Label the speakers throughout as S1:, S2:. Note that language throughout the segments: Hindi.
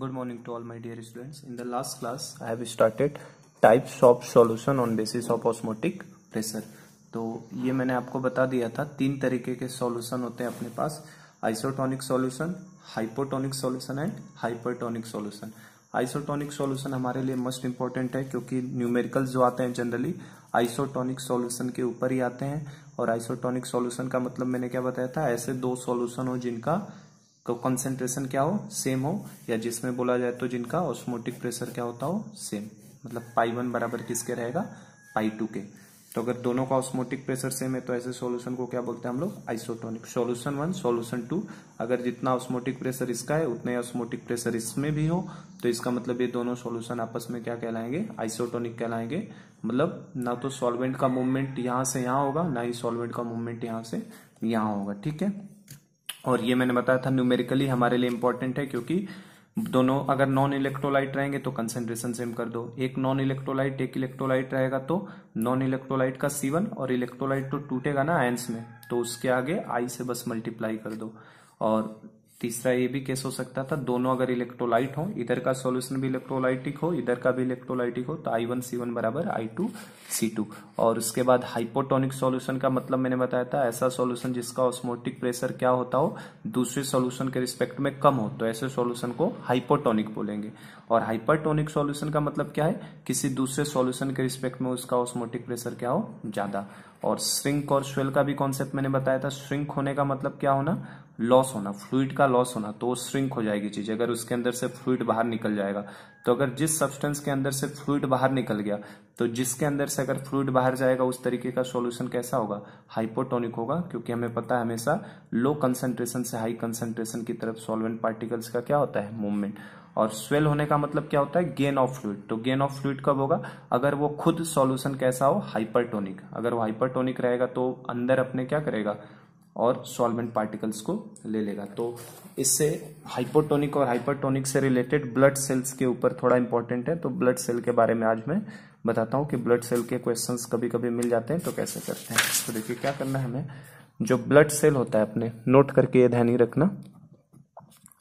S1: good morning to all my dear students in the last class i have started types of solution on basis of osmotic pressure तो ये मैंने आपको बता दिया था तीन तरीके के सॉल्यूशन होते हैं अपने पास isotonic solution hypotonic solution and hypertonic solution isotonic solution हमारे लिए मोस्ट इंपॉर्टेंट है क्योंकि न्यूमेरिकल जो आते हैं जनरली आइसोटोनिक सॉल्यूशन के ऊपर ही आते हैं और आइसोटोनिक सॉल्यूशन का मतलब मैंने क्या बताया था ऐसे दो सॉल्यूशन हो जिनका तो कंसेंट्रेशन क्या हो सेम हो या जिसमें बोला जाए तो जिनका ऑस्मोटिक प्रेशर क्या होता हो सेम मतलब पाई वन बराबर किसके रहेगा पाई टू के तो अगर दोनों का ऑस्मोटिक प्रेशर सेम है तो ऐसे सॉल्यूशन को क्या बोलते हैं हम लोग isotonic solution one solution two अगर जितना ऑस्मोटिक प्रेशर इसका है उतना ही ऑस्मोटिक प्रेशर इसमें भी हो तो इसका मतलब ये दोनों सॉल्यूशन आपस में क्या कहलाएंगे आइसोटोनिक कहलाएंगे मतलब ना तो सॉल्वेंट का मूवमेंट यहां से यहां होगा ना ही सॉल्वेंट का मूवमेंट यहां से यहाँ होगा ठीक है और ये मैंने बताया था न्यूमेरिकली हमारे लिए इंपॉर्टेंट है क्योंकि दोनों अगर नॉन इलेक्ट्रोलाइट रहेंगे तो कंसेंट्रेशन सेम कर दो एक नॉन इलेक्ट्रोलाइट एक इलेक्ट्रोलाइट रहेगा तो नॉन इलेक्ट्रोलाइट का सीवन और इलेक्ट्रोलाइट तो टूटेगा ना आयंस में तो उसके आगे आई से बस मल्टीप्लाई कर दो और तीसरा ये भी केस हो सकता था दोनों अगर इलेक्ट्रोलाइट हो इधर का सॉल्यूशन भी इलेक्ट्रोलाइटिक हो इधर का भी इलेक्ट्रोलाइटिक हो तो आई वन सी वन बराबर आई टू सी टू और उसके बाद हाइपोटोनिक सॉल्यूशन का मतलब मैंने बताया था ऐसा सॉल्यूशन जिसका ऑस्मोटिक प्रेशर क्या होता हो दूसरे सोल्यूशन के रिस्पेक्ट में कम हो तो ऐसे सोल्यूशन को हाइपोटोनिक बोलेंगे और हाइपरटोनिक सोल्यूशन का मतलब क्या है किसी दूसरे सोल्यूशन के रिस्पेक्ट में उसका ऑस्मोटिक प्रेशर क्या हो ज्यादा और श्रिंक और स्वेल का भी कॉन्सेप्ट मैंने बताया था श्रिंक होने का मतलब क्या होना लॉस होना फ्लूड का लॉस होना तो श्रिंक हो जाएगी चीज अगर उसके अंदर से फ्लूड बाहर निकल जाएगा तो अगर जिस सब्सटेंस के अंदर से फ्लूड बाहर निकल गया तो जिसके अंदर से अगर फ्लूड बाहर जाएगा उस तरीके का सॉल्यूशन कैसा होगा हाइपोटोनिक होगा क्योंकि हमें पता है हमेशा लो कंसेंट्रेशन से हाई कंसेंट्रेशन की तरफ सॉल्वेंट पार्टिकल्स का क्या होता है मूवमेंट और स्वेल होने का मतलब क्या होता है गेन ऑफ फ्लूड तो गेन ऑफ फ्लूड कब होगा अगर वो खुद सॉल्यूशन कैसा हो हाइपरटोनिक अगर वो हाइपरटोनिक रहेगा तो अंदर अपने क्या करेगा और सॉल्वेंट पार्टिकल्स को ले लेगा तो इससे हाइपोटोनिक और हाइपरटोनिक से रिलेटेड ब्लड सेल्स के ऊपर थोड़ा इंपॉर्टेंट है तो ब्लड सेल के बारे में आज मैं बताता हूँ कि ब्लड सेल के क्वेश्चंस कभी कभी मिल जाते हैं तो कैसे करते हैं तो देखिए क्या करना है हमें जो ब्लड सेल होता है अपने नोट करके ये ध्यान ही रखना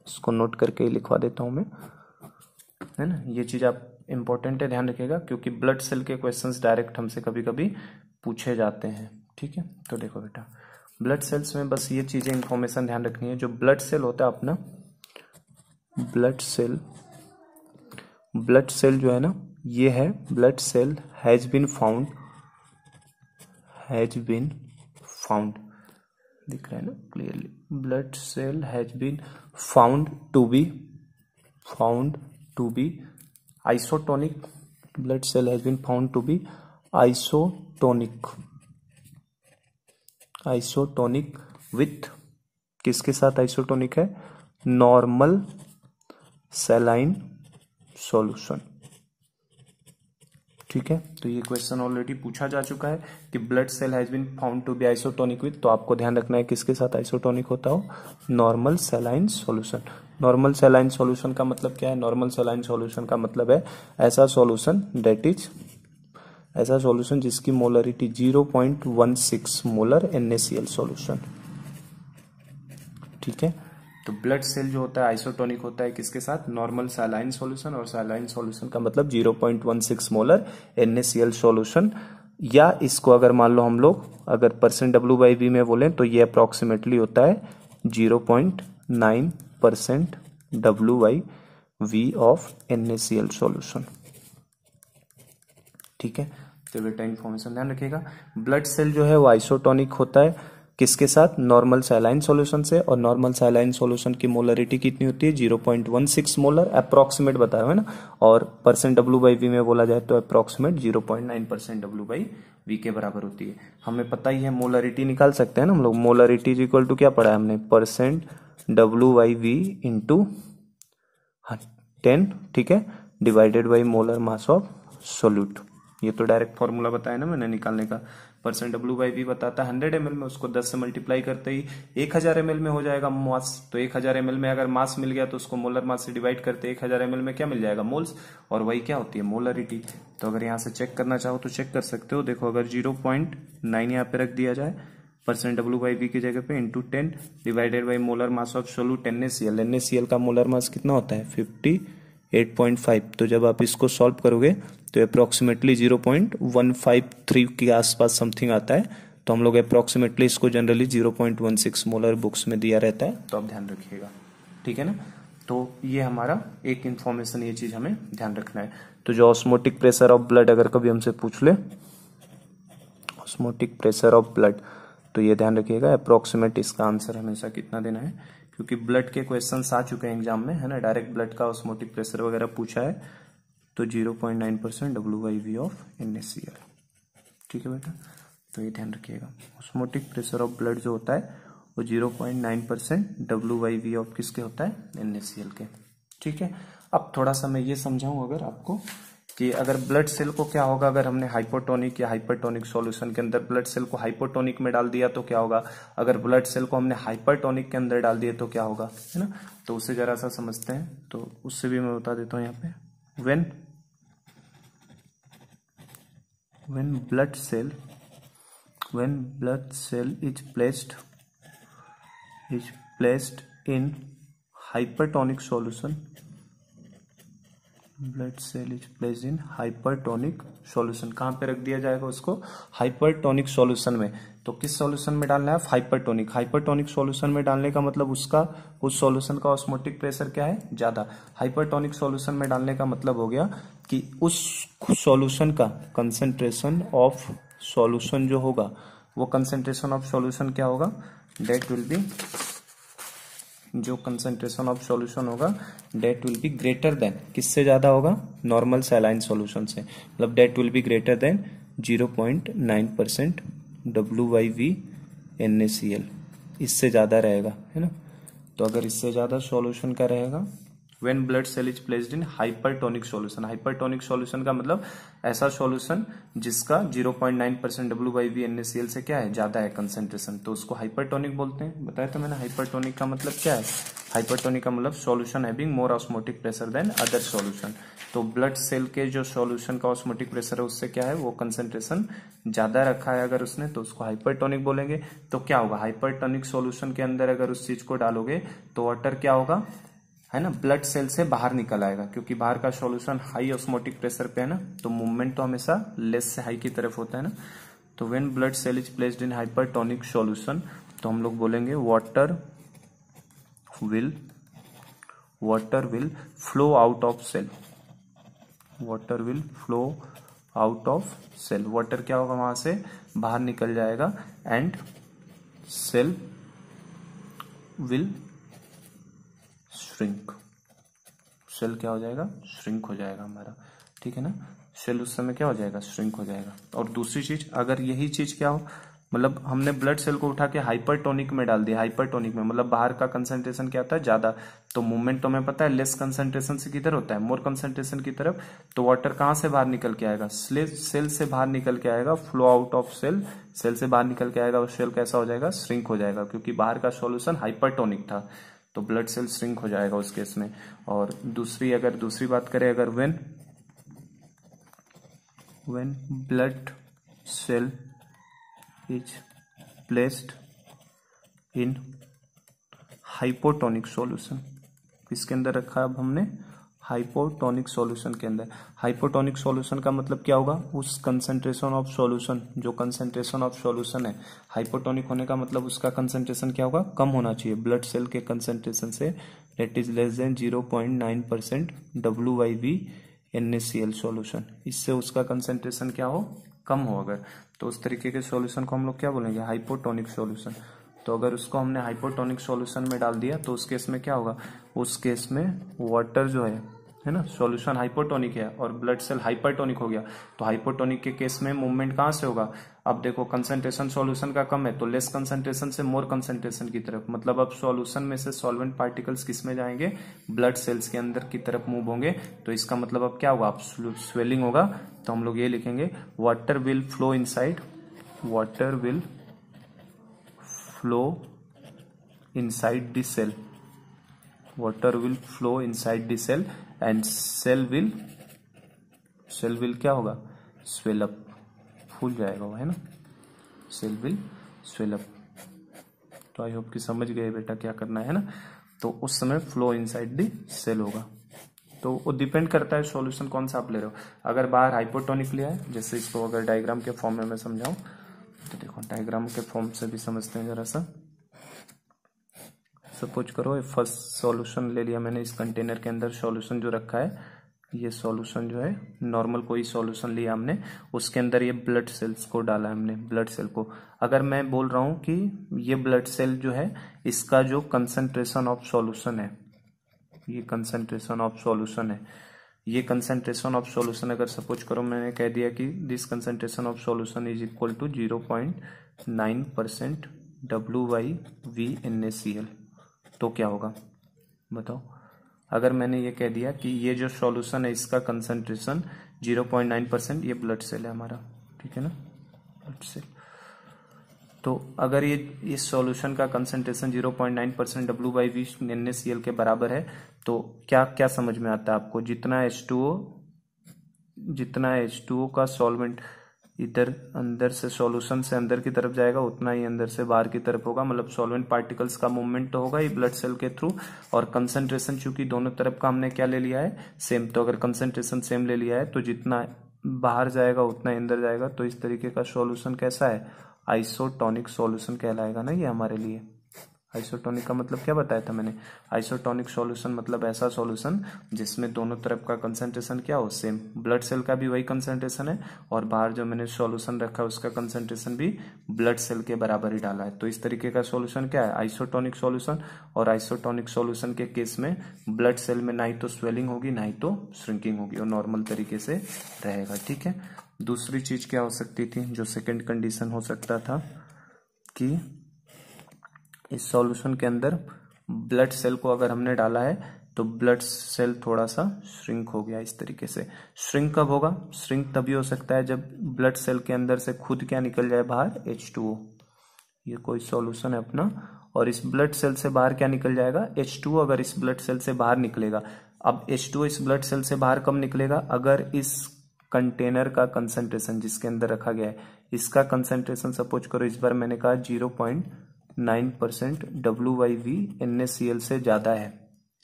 S1: इसको नोट करके लिखवा देता हूँ मैं है ना ये चीज़ आप इम्पोर्टेंट है ध्यान रखिएगा क्योंकि ब्लड सेल के क्वेश्चंस डायरेक्ट हमसे कभी कभी पूछे जाते हैं ठीक है तो देखो बेटा ब्लड सेल्स में बस ये चीज़ें इंफॉर्मेशन ध्यान रखनी है जो ब्लड सेल होता है अपना ब्लड सेल ब्लड सेल जो है ना ये है blood cell has been found has been found दिख रहा है ना clearly blood cell has been found to be found to be isotonic blood cell has been found to be isotonic isotonic with किसके साथ आइसोटोनिक है नॉर्मल सेलाइन सॉल्यूशन ठीक है तो ये क्वेश्चन ऑलरेडी पूछा जा चुका है कि blood cell has been found to be isotonic with तो आपको ध्यान रखना है किसके साथ आइसोटोनिक होता हो normal saline solution normal saline solution का मतलब क्या है नॉर्मल सेलाइन सॉल्यूशन का मतलब है ऐसा सॉल्यूशन डेट इज ऐसा सॉल्यूशन जिसकी मोलरिटी 0.16 मोलर एनएसीएल सॉल्यूशन ठीक है तो ब्लड सेल जो होता है आइसोटोनिक होता है किसके साथ नॉर्मल सालाइन सॉल्यूशन और सालाइन सॉल्यूशन का मतलब 0.16 मोलर एनएसएल सॉल्यूशन या इसको अगर मान लो हम लोग अगर परसेंट डब्ल्यू बाई बी में बोलें तो ये अप्रॉक्सीमेटली होता है 0.9 percent W by V of NaCl solution ठीक है तो बेटा इन्फॉर्मेशन ध्यान रखिएगा ब्लड सेल जो है वो आइसोटोनिक होता है किसके साथ नॉर्मल सैलाइन सॉल्यूशन से और नॉर्मल सैलाइन सॉल्यूशन की मोलरिटी कितनी होती है सिक्स मोलर अप्रोक्सीमेट बताया है ना और परसेंट डब्ल्यू बाई वी में बोला जाए तो approximate nine percent W by V के बराबर होती है हमें पता ही है मोलरिटी निकाल सकते हैं ना हम लोग मोलरिटी इज इक्वल टू क्या पढ़ा है हमने percent W by V into ten ठीक है divided by molar mass of solute ये तो डायरेक्ट फॉर्मूला बताया ना मैंने निकालने का परसेंट डब्ल्यू बाई वी बताता है हंड्रेड एम में उसको दस से मल्टीप्लाई करते ही एक हजार एम में हो जाएगा मास तो एक हजार एम में अगर मास मिल गया तो उसको मोलर मास से डिवाइड करते एक हजार एम में क्या मिल जाएगा मोल्स और वही क्या होती है मोलरिटी तो अगर यहाँ से चेक करना चाहो तो चेक कर सकते हो देखो अगर जीरो पॉइंट नाइन यहाँ पे रख दिया जाए परसेंट डब्ल्यू बाई वी की जगह पे into ten divided by molar mass of solute ten S C L N S C L का मोलर मास कितना होता है फिफ्टी 8.5 तो जब आप इसको सॉल्व करोगे तो अप्रॉक्सीमेटली 0.153 के आसपास समथिंग आता है तो हम लोग अप्रोक्सीमेटली इसको जनरली 0.16 मोलर बुक्स में दिया रहता है तो आप ध्यान रखिएगा ठीक है ना तो ये हमारा एक इन्फॉर्मेशन ये चीज हमें ध्यान रखना है तो जो ऑस्मोटिक प्रेशर ऑफ ब्लड अगर कभी हमसे पूछ ले ऑस्मोटिक प्रेशर ऑफ ब्लड तो ये ध्यान रखिएगा अप्रोक्सीमेट इसका आंसर हमेशा कितना देना है क्योंकि ब्लड के क्वेश्चन आ चुके हैं एग्जाम में है ना डायरेक्ट ब्लड का ऑस्मोटिक प्रेशर वगैरह पूछा है तो zero point nine percent W Y V of N S C L ठीक है बेटा तो ये ध्यान रखिएगा ऑस्मोटिक प्रेशर ऑफ ब्लड जो होता है वो zero point nine percent W Y V of किसके होता है एन के ठीक है अब थोड़ा सा मैं ये समझाऊं अगर आपको कि अगर ब्लड सेल को क्या होगा अगर हमने हाइपोटोनिक या हाइपरटोनिक सॉल्यूशन के अंदर ब्लड सेल को हाइपोटोनिक में डाल दिया तो क्या होगा अगर ब्लड सेल को हमने हाइपरटोनिक के अंदर डाल दिया तो क्या होगा है ना तो उसे जरा सा समझते हैं तो उससे भी मैं बता देता हूं यहाँ पे when when blood cell when blood cell is placed is placed in hypertonic solution blood cell is place in hypertonic solution कहाँ पे रख दिया जाएगा उसको हाइपरटोनिक सॉल्यूशन में तो किस सॉल्यूशन में डालना है हाइपरटोनिक हाइपरटोनिक सॉल्यूशन में डालने का मतलब उसका उस सॉल्यूशन का ऑस्मोटिक प्रेशर क्या है ज़्यादा हाइपरटोनिक सॉल्यूशन में डालने का मतलब हो गया कि उस सॉल्यूशन का कंसेंट्रेशन ऑफ सॉल्यूशन जो होगा वो कंसेंट्रेशन ऑफ सॉल्यूशन क्या होगा डेट विल बी जो कंसंट्रेशन ऑफ सॉल्यूशन होगा that will be greater than किससे ज़्यादा होगा नॉर्मल सैलाइन सॉल्यूशन से मतलब that will be greater than zero point nine percent W Y V N A C L इससे ज़्यादा रहेगा है ना तो अगर इससे ज़्यादा सॉल्यूशन का रहेगा when blood cell is placed in hypertonic solution hypertonic solution का मतलब ऐसा सॉल्यूशन जिसका 0.9 percent W by V N से क्या है ज्यादा है कंसेंट्रेशन तो उसको हाइपरटोनिक बोलते हैं बताया तो मैंने हाइपरटोनिक का मतलब क्या है हाइपरटोनिक का मतलब solution having more osmotic pressure than other solution तो ब्लड सेल के जो सॉल्यूशन का ऑस्मोटिक प्रेशर है उससे क्या है वो कंसेंट्रेशन ज्यादा रखा है अगर उसने तो उसको हाइपरटोनिक बोलेंगे तो क्या होगा हाइपरटोनिक सॉल्यूशन के अंदर अगर उस चीज को डालोगे तो वाटर क्या होगा है ना ब्लड सेल से बाहर निकल आएगा क्योंकि बाहर का सॉल्यूशन हाई ऑस्मोटिक प्रेशर पे है ना तो मूवमेंट तो हमेशा लेस से हाई की तरफ होता है ना तो when blood cell is placed in hypertonic solution तो हम लोग बोलेंगे water will water will flow out of cell water will flow out of cell water क्या होगा वहां से बाहर निकल जाएगा and cell will shrink cell क्या हो जाएगा श्रिंक हो जाएगा हमारा ठीक है ना सेल उस समय क्या हो जाएगा श्रिंक हो जाएगा और दूसरी चीज अगर यही चीज क्या हो मतलब हमने ब्लड सेल को उठा के हाइपरटोनिक में डाल दिया हाइपरटोनिक में मतलब बाहर का कंसंट्रेशन क्या होता है ज्यादा तो मूवमेंट तो हमें पता है लेस कंसंट्रेशन से किधर होता है मोर कंसंट्रेशन की तरफ तो वाटर कहां से बाहर निकल के आएगा सेल से बाहर निकल के आएगा flow out of cell cell से बाहर निकल के आएगा और सेल कैसा हो जाएगा श्रिंक हो जाएगा क्योंकि बाहर का सोल्यूशन हाइपरटोनिक था तो ब्लड सेल श्रिंक हो जाएगा उस केस में और दूसरी अगर दूसरी बात करें अगर when when blood cell is placed in hypotonic solution इसके अंदर रखा अब हमने हाइपोटोनिक सॉल्यूशन के अंदर हाइपोटोनिक सॉल्यूशन का मतलब क्या होगा उस कंसंट्रेशन ऑफ सॉल्यूशन जो कंसंट्रेशन ऑफ सॉल्यूशन है हाइपोटोनिक होने का मतलब उसका कंसंट्रेशन क्या होगा कम होना चाहिए ब्लड सेल के कंसंट्रेशन से that is less than zero point nine percent W Y B N S C L solution इससे उसका कंसेंट्रेशन क्या हो कम हो अगर तो उस तरीके के सॉल्यूशन को हम लोग क्या बोलेंगे हाइपोटोनिक सॉल्यूशन तो अगर उसको हमने हाइपोटोनिक सॉल्यूशन में डाल दिया तो उस केस में क्या होगा उस केस में वाटर जो है है ना सॉल्यूशन हाइपोटोनिक है और ब्लड सेल हाइपरटोनिक हो गया तो हाइपोटोनिक के केस में मूवमेंट कहां से होगा अब देखो कंसंट्रेशन सॉल्यूशन का कम है तो लेस कंसंट्रेशन से मोर कंसंट्रेशन की तरफ मतलब अब सॉल्यूशन में से सॉल्वेंट पार्टिकल्स किस में जाएंगे ब्लड सेल्स के अंदर की तरफ मूव होंगे तो इसका मतलब अब क्या होगा अब स्वेलिंग होगा तो हम लोग ये लिखेंगे water will flow side water will flow side the cell will flow inside the cell and cell will cell will क्या होगा स्वेल अप फूल जाएगा वो है ना सेल विल स्वेल अप तो आई होप कि समझ गए बेटा क्या करना है ना तो उस समय फ्लो इनसाइड दी सेल होगा तो वो डिपेंड करता है सॉल्यूशन कौन सा आप ले रहे हो अगर बाहर हाइपोटोनिक लिया है जैसे इसको अगर डायग्राम के फॉर्म में मैं समझाऊं तो देखो डायग्राम के फॉर्म से भी समझते हैं जरा सा सपोज करो फर्स्ट सॉल्यूशन ले लिया मैंने इस कंटेनर के अंदर सॉल्यूशन जो रखा है ये सॉल्यूशन जो है नॉर्मल कोई सॉल्यूशन लिया हमने उसके अंदर ये ब्लड सेल्स को डाला हमने ब्लड सेल को अगर मैं बोल रहा हूँ कि ये ब्लड सेल जो है इसका जो कंसनट्रेशन ऑफ सॉल्यूशन है ये कंसनट्रेशन ऑफ सॉल्यूशन है ये कंसेंट्रेशन ऑफ सॉल्यूशन अगर सपोज करो मैंने कह दिया कि this concentration of solution is equal to zero point nine percent W Y V N A C L तो क्या होगा बताओ अगर मैंने ये कह दिया कि ये जो सॉल्यूशन है इसका कंसंट्रेशन 0.9 परसेंट ये ब्लड सेल है हमारा ठीक है ना ब्लड सेल तो अगर ये इस सॉल्यूशन का concentration 0.9 percent W by V N के बराबर है तो क्या क्या समझ में आता है आपको जितना एच जितना एच का सॉल्वेंट इधर अंदर से सॉल्यूशन से अंदर की तरफ जाएगा उतना ही अंदर से बाहर की तरफ होगा मतलब सॉल्वेंट पार्टिकल्स का मूवमेंट तो होगा ये ब्लड सेल के थ्रू और कंसंट्रेशन चूंकि दोनों तरफ का हमने क्या ले लिया है सेम तो अगर कंसंट्रेशन सेम ले लिया है तो जितना बाहर जाएगा उतना ही अंदर जाएगा तो इस तरीके का सोल्यूशन कैसा है आइसोटॉनिक सोल्यूशन कहलाएगा ना ये हमारे लिए आइसोटोनिक का मतलब क्या बताया था मैंने आइसोटोनिक सॉल्यूशन मतलब ऐसा सॉल्यूशन जिसमें दोनों तरफ का कंसेंट्रेशन क्या हो सेम ब्लड सेल का भी वही कंसेंट्रेशन है और बाहर जो मैंने सॉल्यूशन रखा है उसका कंसेंट्रेशन भी ब्लड सेल के बराबर ही डाला है तो इस तरीके का सोल्यूशन क्या है आइसोटोनिक सोल्यूशन और आइसोटोनिक सोल्यूशन के केस में ब्लड सेल में ना ही तो स्वेलिंग होगी ना ही तो श्रिंकिंग होगी और नॉर्मल तरीके से रहेगा ठीक है दूसरी चीज क्या हो सकती थी जो सेकेंड कंडीशन हो सकता था कि इस सॉल्यूशन के अंदर ब्लड सेल को अगर हमने डाला है तो ब्लड सेल थोड़ा सा श्रिंक हो गया इस तरीके से श्रिंक कब होगा श्रिंक तभी हो सकता है जब ब्लड सेल के अंदर से खुद क्या निकल जाए बाहर एच टू ओ ये कोई सॉल्यूशन है अपना और इस ब्लड सेल से बाहर क्या निकल जाएगा एच टू अगर इस ब्लड सेल से बाहर निकलेगा अब एच टू इस ब्लड सेल से बाहर कब निकलेगा अगर इस कंटेनर का कंसेंट्रेशन जिसके अंदर रखा गया है इसका कंसेंट्रेशन सपोज करो इस बार मैंने कहा zero point nine percent W Y V N S C L से ज़्यादा है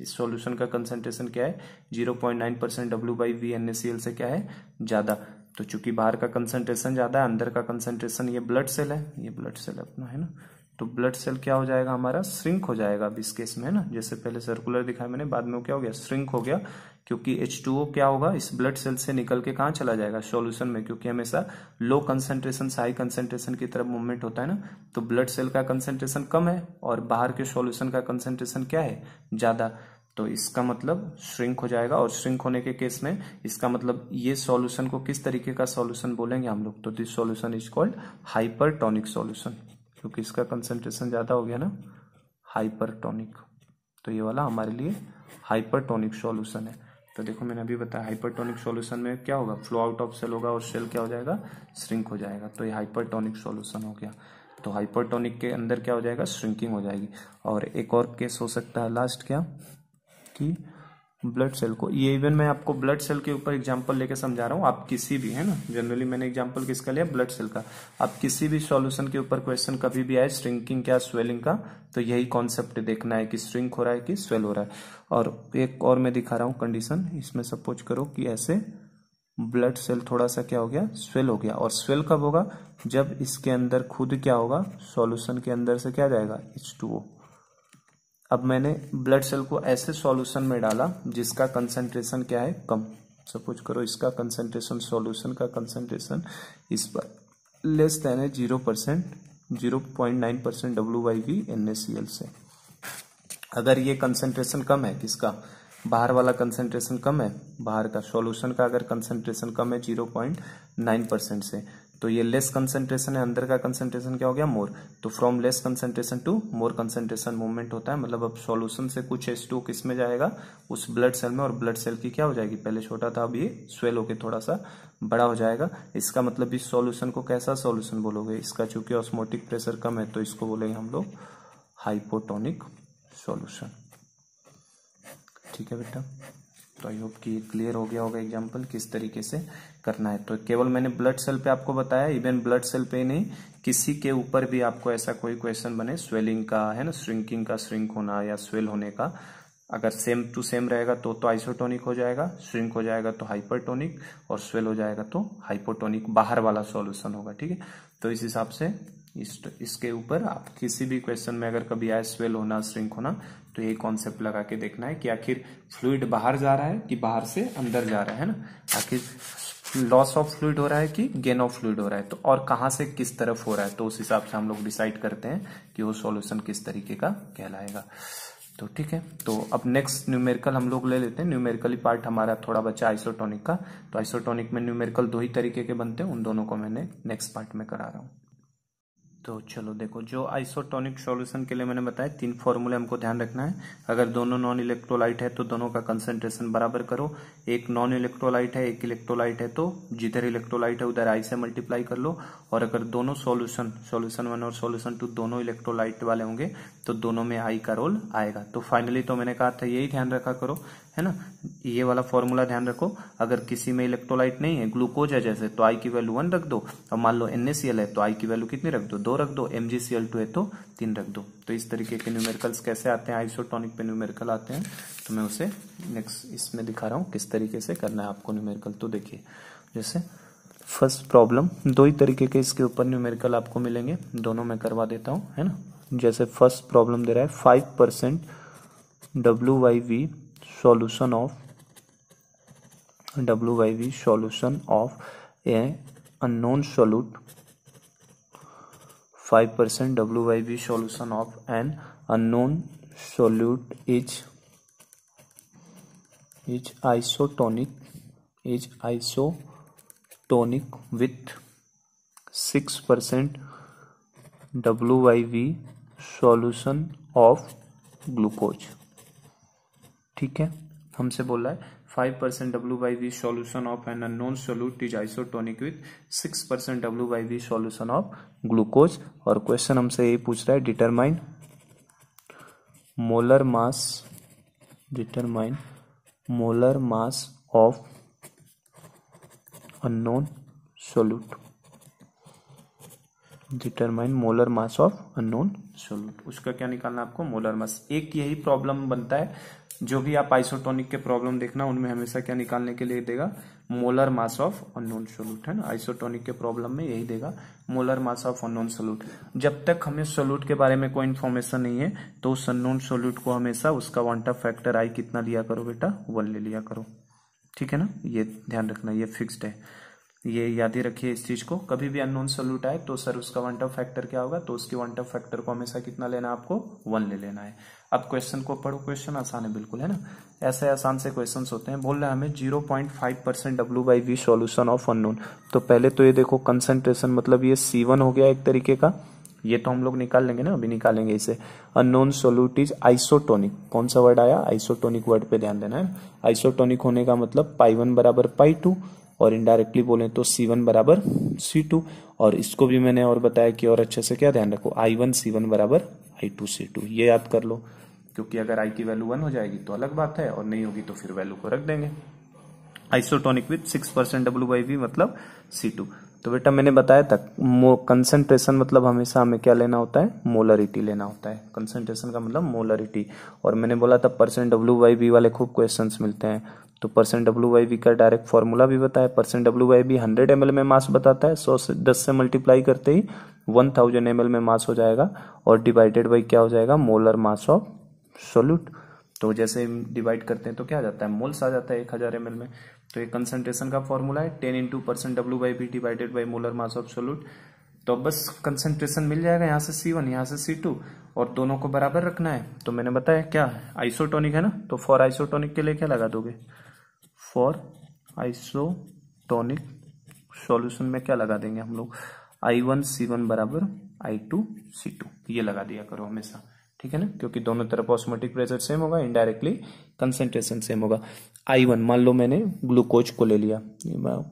S1: इस सॉल्यूशन का कंसंट्रेशन क्या है zero point nine percent W Y V N S C L से क्या है ज़्यादा तो चूंकि बाहर का कंसंट्रेशन ज़्यादा है अंदर का कंसंट्रेशन ये ब्लड सेल है ये ब्लड सेल अपना है ना तो ब्लड सेल क्या हो जाएगा हमारा श्रिंक हो जाएगा अब इस केस में है ना जैसे पहले सर्कुलर दिखाया मैंने बाद में क्या हो गया श्रिंक हो गया क्योंकि H2O क्या होगा इस ब्लड सेल से निकल के कहाँ चला जाएगा सॉल्यूशन में क्योंकि हमेशा लो कंसेंट्रेशन से हाई कंसेंट्रेशन की तरफ मूवमेंट होता है ना तो ब्लड सेल का कंसेंट्रेशन कम है और बाहर के सॉल्यूशन का कंसेंट्रेशन क्या है ज़्यादा तो इसका मतलब श्रिंक हो जाएगा और श्रिंक होने के केस में इसका मतलब ये सॉल्यूशन को किस तरीके का सॉल्यूशन बोलेंगे हम लोग तो this solution is called tonic solution क्योंकि इसका कंसंट्रेशन ज़्यादा हो गया ना हाइपरटोनिक तो ये वाला हमारे लिए हाइपरटोनिक सॉल्यूशन है तो देखो मैंने अभी बताया हाइपरटोनिक सॉल्यूशन में क्या होगा फ्लो आउट ऑफ सेल होगा और सेल क्या हो जाएगा श्रिंक हो जाएगा तो ये हाइपरटोनिक सॉल्यूशन हो गया तो हाइपरटोनिक के अंदर क्या हो जाएगा श्रिंकिंग हो जाएगी और एक और केस हो सकता है लास्ट क्या कि ब्लड सेल को ये इवन मैं आपको ब्लड सेल के ऊपर एग्जांपल लेके समझा रहा हूँ आप किसी भी है ना जनरली मैंने एग्जांपल किसका लिया ब्लड सेल का आप किसी भी सॉल्यूशन के ऊपर क्वेश्चन कभी भी आए श्रिंकिंग क्या स्वेलिंग का तो यही कॉन्सेप्ट देखना है कि श्रिंक हो रहा है कि स्वेल हो रहा है और एक और मैं दिखा रहा हूँ कंडीशन इसमें सपोज करो कि ऐसे ब्लड सेल थोड़ा सा क्या हो गया स्वेल हो गया और स्वेल कब होगा जब इसके अंदर खुद क्या होगा सॉल्यूशन के अंदर से क्या जाएगा एच टू ओ अब मैंने ब्लड सेल को ऐसे सॉल्यूशन में डाला जिसका कंसंट्रेशन क्या है कम सपोज करो इसका कंसंट्रेशन सॉल्यूशन का कंसंट्रेशन इस पर लेस देन है zero percent zero point nine percent W Y V N A C L से अगर ये कंसंट्रेशन कम है किसका बाहर वाला कंसंट्रेशन कम है बाहर का सॉल्यूशन का अगर कंसंट्रेशन कम है जीरो पॉइंट नाइन परसेंट से तो ये लेस कंसेंट्रेशन है अंदर का कंसेंट्रेशन क्या हो गया मोर तो from less concentration to more concentration movement होता है मतलब अब सॉल्यूशन से कुछ एस टू किस में जाएगा उस ब्लड सेल में और ब्लड सेल की क्या हो जाएगी पहले छोटा था अब ये स्वेल होके थोड़ा सा बड़ा हो जाएगा इसका मतलब इस सॉल्यूशन को कैसा सॉल्यूशन बोलोगे इसका चूंकि ऑस्मोटिक प्रेशर कम है तो इसको बोलेंगे हम लोग हाइपोटोनिक सॉल्यूशन ठीक है बेटा तो आई होप कि क्लियर हो गया होगा एग्जाम्पल किस तरीके से करना है तो केवल मैंने ब्लड सेल पे आपको बताया इवन ब्लड सेल पे नहीं किसी के ऊपर भी आपको ऐसा कोई क्वेश्चन बने स्वेलिंग का है ना श्रिंकिंग का श्रिंक होना या स्वेल होने का अगर सेम टू सेम रहेगा तो तो आइसोटोनिक हो जाएगा श्रिंक हो जाएगा तो हाइपरटोनिक और स्वेल हो जाएगा तो हाइपोटोनिक बाहर वाला सॉल्यूशन होगा ठीक है तो इस हिसाब से इस इसके ऊपर आप किसी भी क्वेश्चन में अगर कभी आए स्वेल होना श्रिंक होना तो ये कॉन्सेप्ट लगा के देखना है कि आखिर फ्लूड बाहर जा रहा है कि बाहर से अंदर जा रहा है ना आखिर लॉस ऑफ फ्लूड हो रहा है कि गेन ऑफ फ्लूड हो रहा है तो और कहाँ से किस तरफ हो रहा है तो उस हिसाब से हम लोग डिसाइड करते हैं कि वो सॉल्यूशन किस तरीके का कहलाएगा तो ठीक है तो अब नेक्स्ट न्यूमेरिकल हम लोग ले लेते हैं न्यूमेरिकली पार्ट हमारा थोड़ा बचा आइसोटोनिक का तो आइसोटोनिक में न्यूमेरिकल दो ही तरीके के बनते हैं उन दोनों को मैंने नेक्स्ट पार्ट में करा रहा हूँ तो चलो देखो जो आइसोटोनिक सॉल्यूशन के लिए मैंने बताया तीन फॉर्मूले हमको ध्यान रखना है अगर दोनों नॉन इलेक्ट्रोलाइट है तो दोनों का कंसंट्रेशन बराबर करो एक नॉन इलेक्ट्रोलाइट है एक इलेक्ट्रोलाइट है तो जिधर इलेक्ट्रोलाइट है उधर आई से मल्टीप्लाई कर लो और अगर दोनों सॉल्यूशन सॉल्यूशन वन और सोल्यूशन टू दोनों इलेक्ट्रोलाइट वाले होंगे तो दोनों में आई का रोल आएगा तो फाइनली तो मैंने कहा था यही ध्यान रखा करो है ना ये वाला फॉर्मूला ध्यान रखो अगर किसी में इलेक्ट्रोलाइट नहीं है ग्लूकोज है जैसे तो आई की वैल्यू वन रख दो और मान लो एनएसीएल है तो आई की वैल्यू कितनी रख दो दो रख दो एमजीसीएल टू है तो तीन रख दो तो इस तरीके के न्यूमेरिकल्स कैसे आते हैं आइसोटोनिक पे न्यूमेरिकल आते हैं तो मैं उसे नेक्स्ट इसमें दिखा रहा हूँ किस तरीके से करना है आपको न्यूमेरिकल तो देखिए जैसे फर्स्ट प्रॉब्लम दो ही तरीके के इसके ऊपर न्यूमेरिकल आपको मिलेंगे दोनों में करवा देता हूँ है ना जैसे फर्स्ट प्रॉब्लम दे रहा है five percent W Y V solution of W Y V solution of a unknown solute five percent W Y V solution of an unknown solute is is isotonic is isotonic with six percent W Y V solution of glucose ठीक है हमसे बोला है five percent W by V solution of an unknown solute is isotonic with six percent W by V solution of glucose और क्वेश्चन हमसे यही पूछ रहा है determine molar mass determine molar mass of unknown solute determine molar mass of unknown solute उसका क्या निकालना आपको मोलर मास एक यही प्रॉब्लम बनता है जो भी आप आइसोटोनिक के प्रॉब्लम देखना उनमें हमेशा क्या निकालने के लिए देगा molar mass of unknown solute है ना आइसोटोनिक के प्रॉब्लम में यही देगा molar mass of unknown solute जब तक हमें सोल्यूट के बारे में कोई इन्फॉर्मेशन नहीं है तो उस अनोन सोल्यूट को हमेशा उसका टफ फैक्टर आई कितना लिया करो बेटा वन ले लिया करो ठीक है ना ये ध्यान रखना ये फिक्सड है ये याद ही रखिए इस चीज को कभी भी अननोन सोल्यूट आए तो सर उसका वन टफ फैक्टर क्या होगा तो उसके वन टफ फैक्टर को हमेशा कितना लेना है आपको वन ले लेना है अब क्वेश्चन को पढ़ो क्वेश्चन आसान है बिल्कुल है ना ऐसे आसान से क्वेश्चन होते हैं बोल रहे हैं हमें zero point five percent W by V solution of unknown तो पहले तो ये देखो कंसेंट्रेशन मतलब ये सी वन हो गया एक तरीके का ये तो हम लोग निकाल लेंगे ना अभी निकालेंगे इसे अननोन सोल्यूट इज आइसोटोनिक कौन सा वर्ड आया आइसोटोनिक वर्ड पे ध्यान देना है आइसोटोनिक होने का मतलब पाई वन बराबर पाई टू और इनडायरेक्टली बोले तो सी वन बराबर सी टू और इसको भी मैंने और बताया कि और अच्छे से क्या ध्यान रखो आई वन सी वन बराबर आई टू सी टू ये याद कर लो क्योंकि अगर आई की वैल्यू वन हो जाएगी तो अलग बात है और नहीं होगी तो फिर वैल्यू को रख देंगे isotonic with six percent W by V मतलब सी टू तो बेटा मैंने बताया था कंसेंट्रेशन मतलब हमेशा हमें क्या लेना होता है मोलरिटी लेना होता है कंसेंट्रेशन का मतलब मोलरिटी और मैंने बोला था परसेंट डब्ल्यू बाई बी वाले खूब क्वेश्चन मिलते हैं तो परसेंट डब्ल्यू वाई वी का डायरेक्ट फॉर्मूला भी बताया percent W Y V hundred M में मास बताता है सौ से दस से मल्टीप्लाई करते ही वन थाउजेंड एम में मास हो जाएगा और डिवाइडेड बाई क्या हो जाएगा मोलर मास ऑफ सोल्यूट तो जैसे डिवाइड करते हैं तो क्या आ जाता है मोल्स आ जाता है एक हज़ार एम में तो ये कंसनट्रेशन का फॉर्मूला है ten into percent W Y V divided by molar mass of solute तो बस कंसनट्रेशन मिल जाएगा यहाँ से सी वन यहाँ से सी टू और दोनों को बराबर रखना है तो मैंने बताया क्या आइसोटोनिक है ना तो फॉर आइसोटोनिक के लिए क्या लगा दोगे फॉर आइसोटोनिक सॉल्यूशन में क्या लगा देंगे हम लोग आई वन सी वन बराबर आई टू सी टू ये लगा दिया करो हमेशा ठीक है ना क्योंकि दोनों तरफ ऑस्मेटिक प्रेशर सेम होगा इनडायरेक्टली कंसेंट्रेशन सेम होगा आई वन मान लो मैंने ग्लूकोज को ले लिया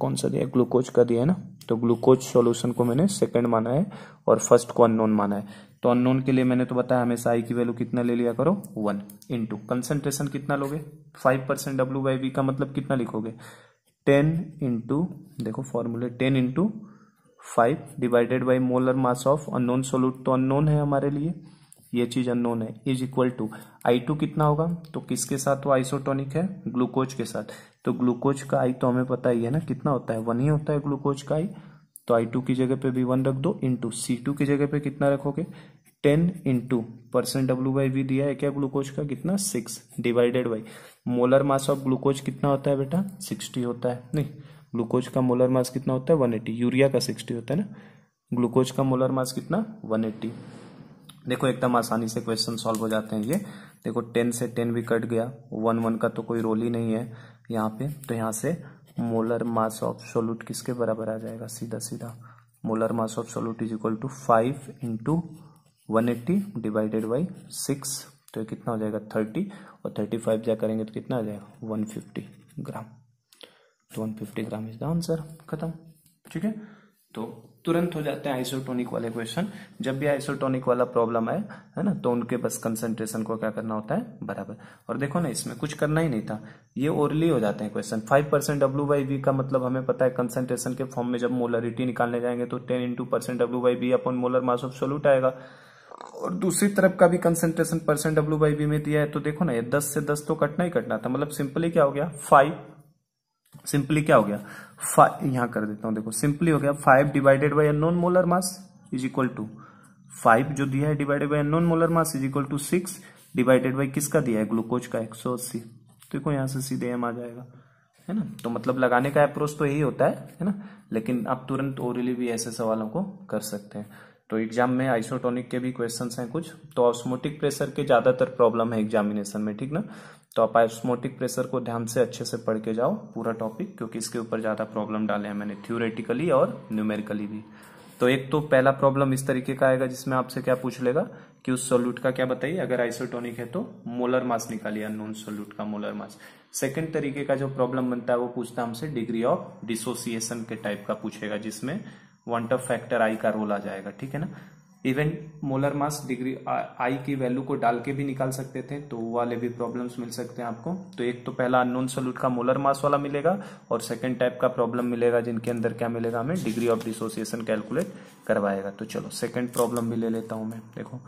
S1: कौन सा दिया ग्लूकोज का दिया है ना तो ग्लूकोज सॉल्यूशन को मैंने सेकंड माना है और फर्स्ट को अननोन माना है तो अननोन के लिए मैंने तो बताया हमेशा आई की वैल्यू कितना ले लिया करो वन इंटू कंसेंट्रेशन कितना लोगे five percent W by V का मतलब कितना लिखोगे टेन इंटू देखो फॉर्मूले ten into five divided by molar mass of unknown solute तो अननोन है हमारे लिए ये चीज अननोन है is equal to I two कितना होगा तो किसके साथ वो आइसोटोनिक है ग्लूकोज के साथ तो ग्लूकोज का आई तो हमें पता ही है ना कितना होता है वन ही होता है ग्लूकोज का आई तो आई टू की जगह पे बी वन रख दो इंटू सी टू की जगह पे कितना रखोगे ten into percent W by v दिया है क्या ग्लूकोज का कितना six divided by molar mass of glucose कितना होता है बेटा सिक्सटी होता है नहीं ग्लूकोज का मोलर मास कितना होता है वन एट्टी यूरिया का सिक्सटी होता है ना ग्लूकोज का मोलर मास कितना वन एट्टी देखो एकदम आसानी से क्वेश्चन सॉल्व हो जाते हैं ये देखो टेन से टेन भी कट गया वन वन का तो कोई रोल ही नहीं है यहाँ पे तो यहाँ से हम्म। मोलर मास ऑफ सोल्यूट किसके बराबर आ जाएगा सीधा सीधा molar mass of solute is equal to five into one eighty divided by six तो ये कितना हो जाएगा थर्टी और थर्टी फाइव जा करेंगे तो कितना आ जाएगा वन फिफ्टी ग्राम तो one fifty gram is the answer खत्म ठीक है तो तुरंत हो जाते हैं आइसोटोनिक वाले क्वेश्चन जब भी आइसोटोनिक वाला प्रॉब्लम आए है ना तो उनके बस कंसंट्रेशन को क्या करना होता है बराबर और देखो ना इसमें कुछ करना ही नहीं था ये ओरली हो जाते हैं question five percent W by b का मतलब हमें पता है कंसंट्रेशन के फॉर्म में जब मोलरिटी निकालने जाएंगे तो ten into percent W by b अपन मोलर मास ऑफ सोल्यूट आएगा और दूसरी तरफ का भी concentration percent W by b में दिया है तो देखो ना ये दस से दस तो कटना ही कटना था मतलब सिंपली क्या हो गया फाइव सिंपली क्या हो गया फाइव यहां कर देता हूं देखो सिंपली हो गया five divided by unknown molar mass is equal to five जो दिया है divided by unknown molar mass is equal to six divided by किसका दिया है ग्लूकोज का एक सौ अस्सी तो देखो यहां से सीधे एम आ जाएगा है ना तो मतलब लगाने का अप्रोच तो यही होता है है ना लेकिन आप तुरंत ओरली भी ऐसे सवालों को कर सकते हैं तो एग्जाम में आइसोटोनिक के भी क्वेश्चंस हैं कुछ तो ऑस्मोटिक प्रेशर के ज़्यादातर प्रॉब्लम है एग्जामिनेशन में ठीक ना तो आप आइसमोटिक प्रेशर को ध्यान से अच्छे से पढ़ के जाओ पूरा टॉपिक क्योंकि इसके ऊपर ज़्यादा प्रॉब्लम डाले हैं मैंने थ्योरेटिकली और न्यूमेरिकली भी तो एक तो पहला प्रॉब्लम इस तरीके का आएगा जिसमें आपसे क्या पूछ लेगा कि उस सोल्यूट का क्या बताइए अगर आइसोटोनिक है तो मोलर मास निकालिए नॉन सोल्यूट का मोलर मास सेकंड तरीके का जो प्रॉब्लम बनता है वो पूछता है हमसे डिग्री ऑफ डिसोसिएशन के टाइप का पूछेगा जिसमें वन टफ फैक्टर आई का रोल आ जाएगा ठीक है ना even molar mass degree i की वैल्यू को डाल के भी निकाल सकते थे तो वो वाले भी प्रॉब्लम्स मिल सकते हैं आपको तो एक तो पहला अननोन सोल्यूट का मोलर मास वाला मिलेगा और सेकंड टाइप का प्रॉब्लम मिलेगा जिनके अंदर क्या मिलेगा हमें डिग्री ऑफ डिसोसिएशन कैलकुलेट करवाएगा तो चलो सेकेंड प्रॉब्लम भी ले लेता हूं मैं देखो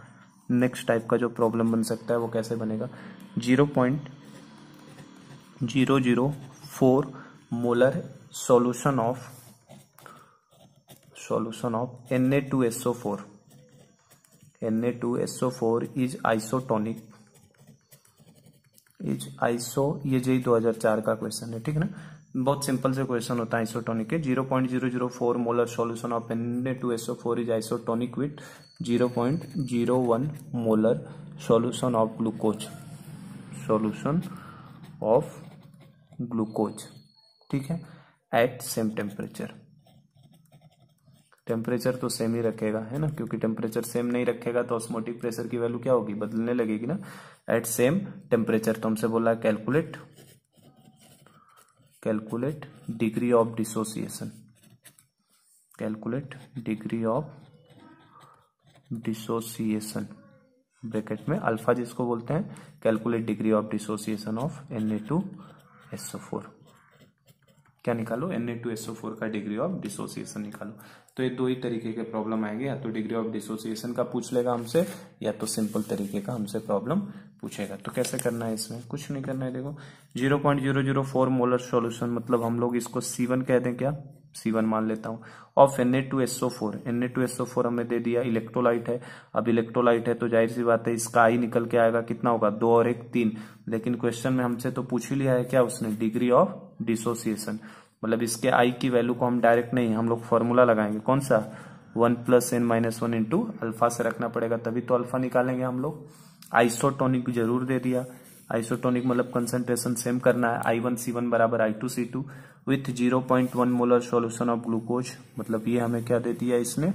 S1: नेक्स्ट टाइप का जो प्रॉब्लम बन सकता है वो कैसे बनेगा zero point zero zero four molar solution of solution of n a two s o four Na2SO4 is isotonic is iso ये जे 2004 का क्वेश्चन है ठीक है ना बहुत सिंपल से क्वेश्चन होता है आइसोटोनिक के 0.004 molar solution of Na2SO4 is isotonic with 0.01 molar solution of glucose solution of glucose ठीक है एट सेम टेम्परेचर टेम्परेचर तो सेम ही रखेगा है ना क्योंकि टेम्परेचर सेम नहीं रखेगा तो ऑस्मोटिक प्रेशर की वैल्यू क्या होगी बदलने लगेगी ना एट सेम टेम्परेचर तो हमसे बोला calculate calculate degree of dissociation calculate degree of dissociation bracket में अल्फा जिसको बोलते हैं calculate degree of dissociation of n a two s four क्या निकालो फोर का डिग्री ऑफ डिसोसिएशन निकालो तो ये दो ही तरीके के प्रॉब्लम आएंगे या तो डिग्री ऑफ डिसोसिएशन का पूछ लेगा हमसे या तो सिंपल तरीके का हमसे प्रॉब्लम पूछेगा तो कैसे करना है इसमें कुछ नहीं करना है देखो 0.004 मोलर सॉल्यूशन मतलब हम लोग इसको C1 कह दें क्या C1 मान लेता हूं ऑफ Na2SO4 फोर हमें दे दिया इलेक्ट्रोलाइट है अब इलेक्ट्रोलाइट है तो जाहिर सी बात है इसका आई निकल के आएगा कितना होगा दो और एक तीन लेकिन क्वेश्चन में हमसे तो पूछ ही लिया है क्या उसने डिग्री ऑफ डिसोसिएशन मतलब इसके आई की वैल्यू को हम डायरेक्ट नहीं हम लोग फॉर्मूला लगाएंगे कौन सा one plus n minus one into alpha से रखना पड़ेगा तभी तो अल्फा निकालेंगे हम लोग आइसोटोनिक जरूर दे दिया आइसोटोनिक मतलब कंसंट्रेशन सेम करना है आई वन सी वन बराबर i two c two with zero point one molar solution of glucose मतलब ये हमें क्या दे दिया इसने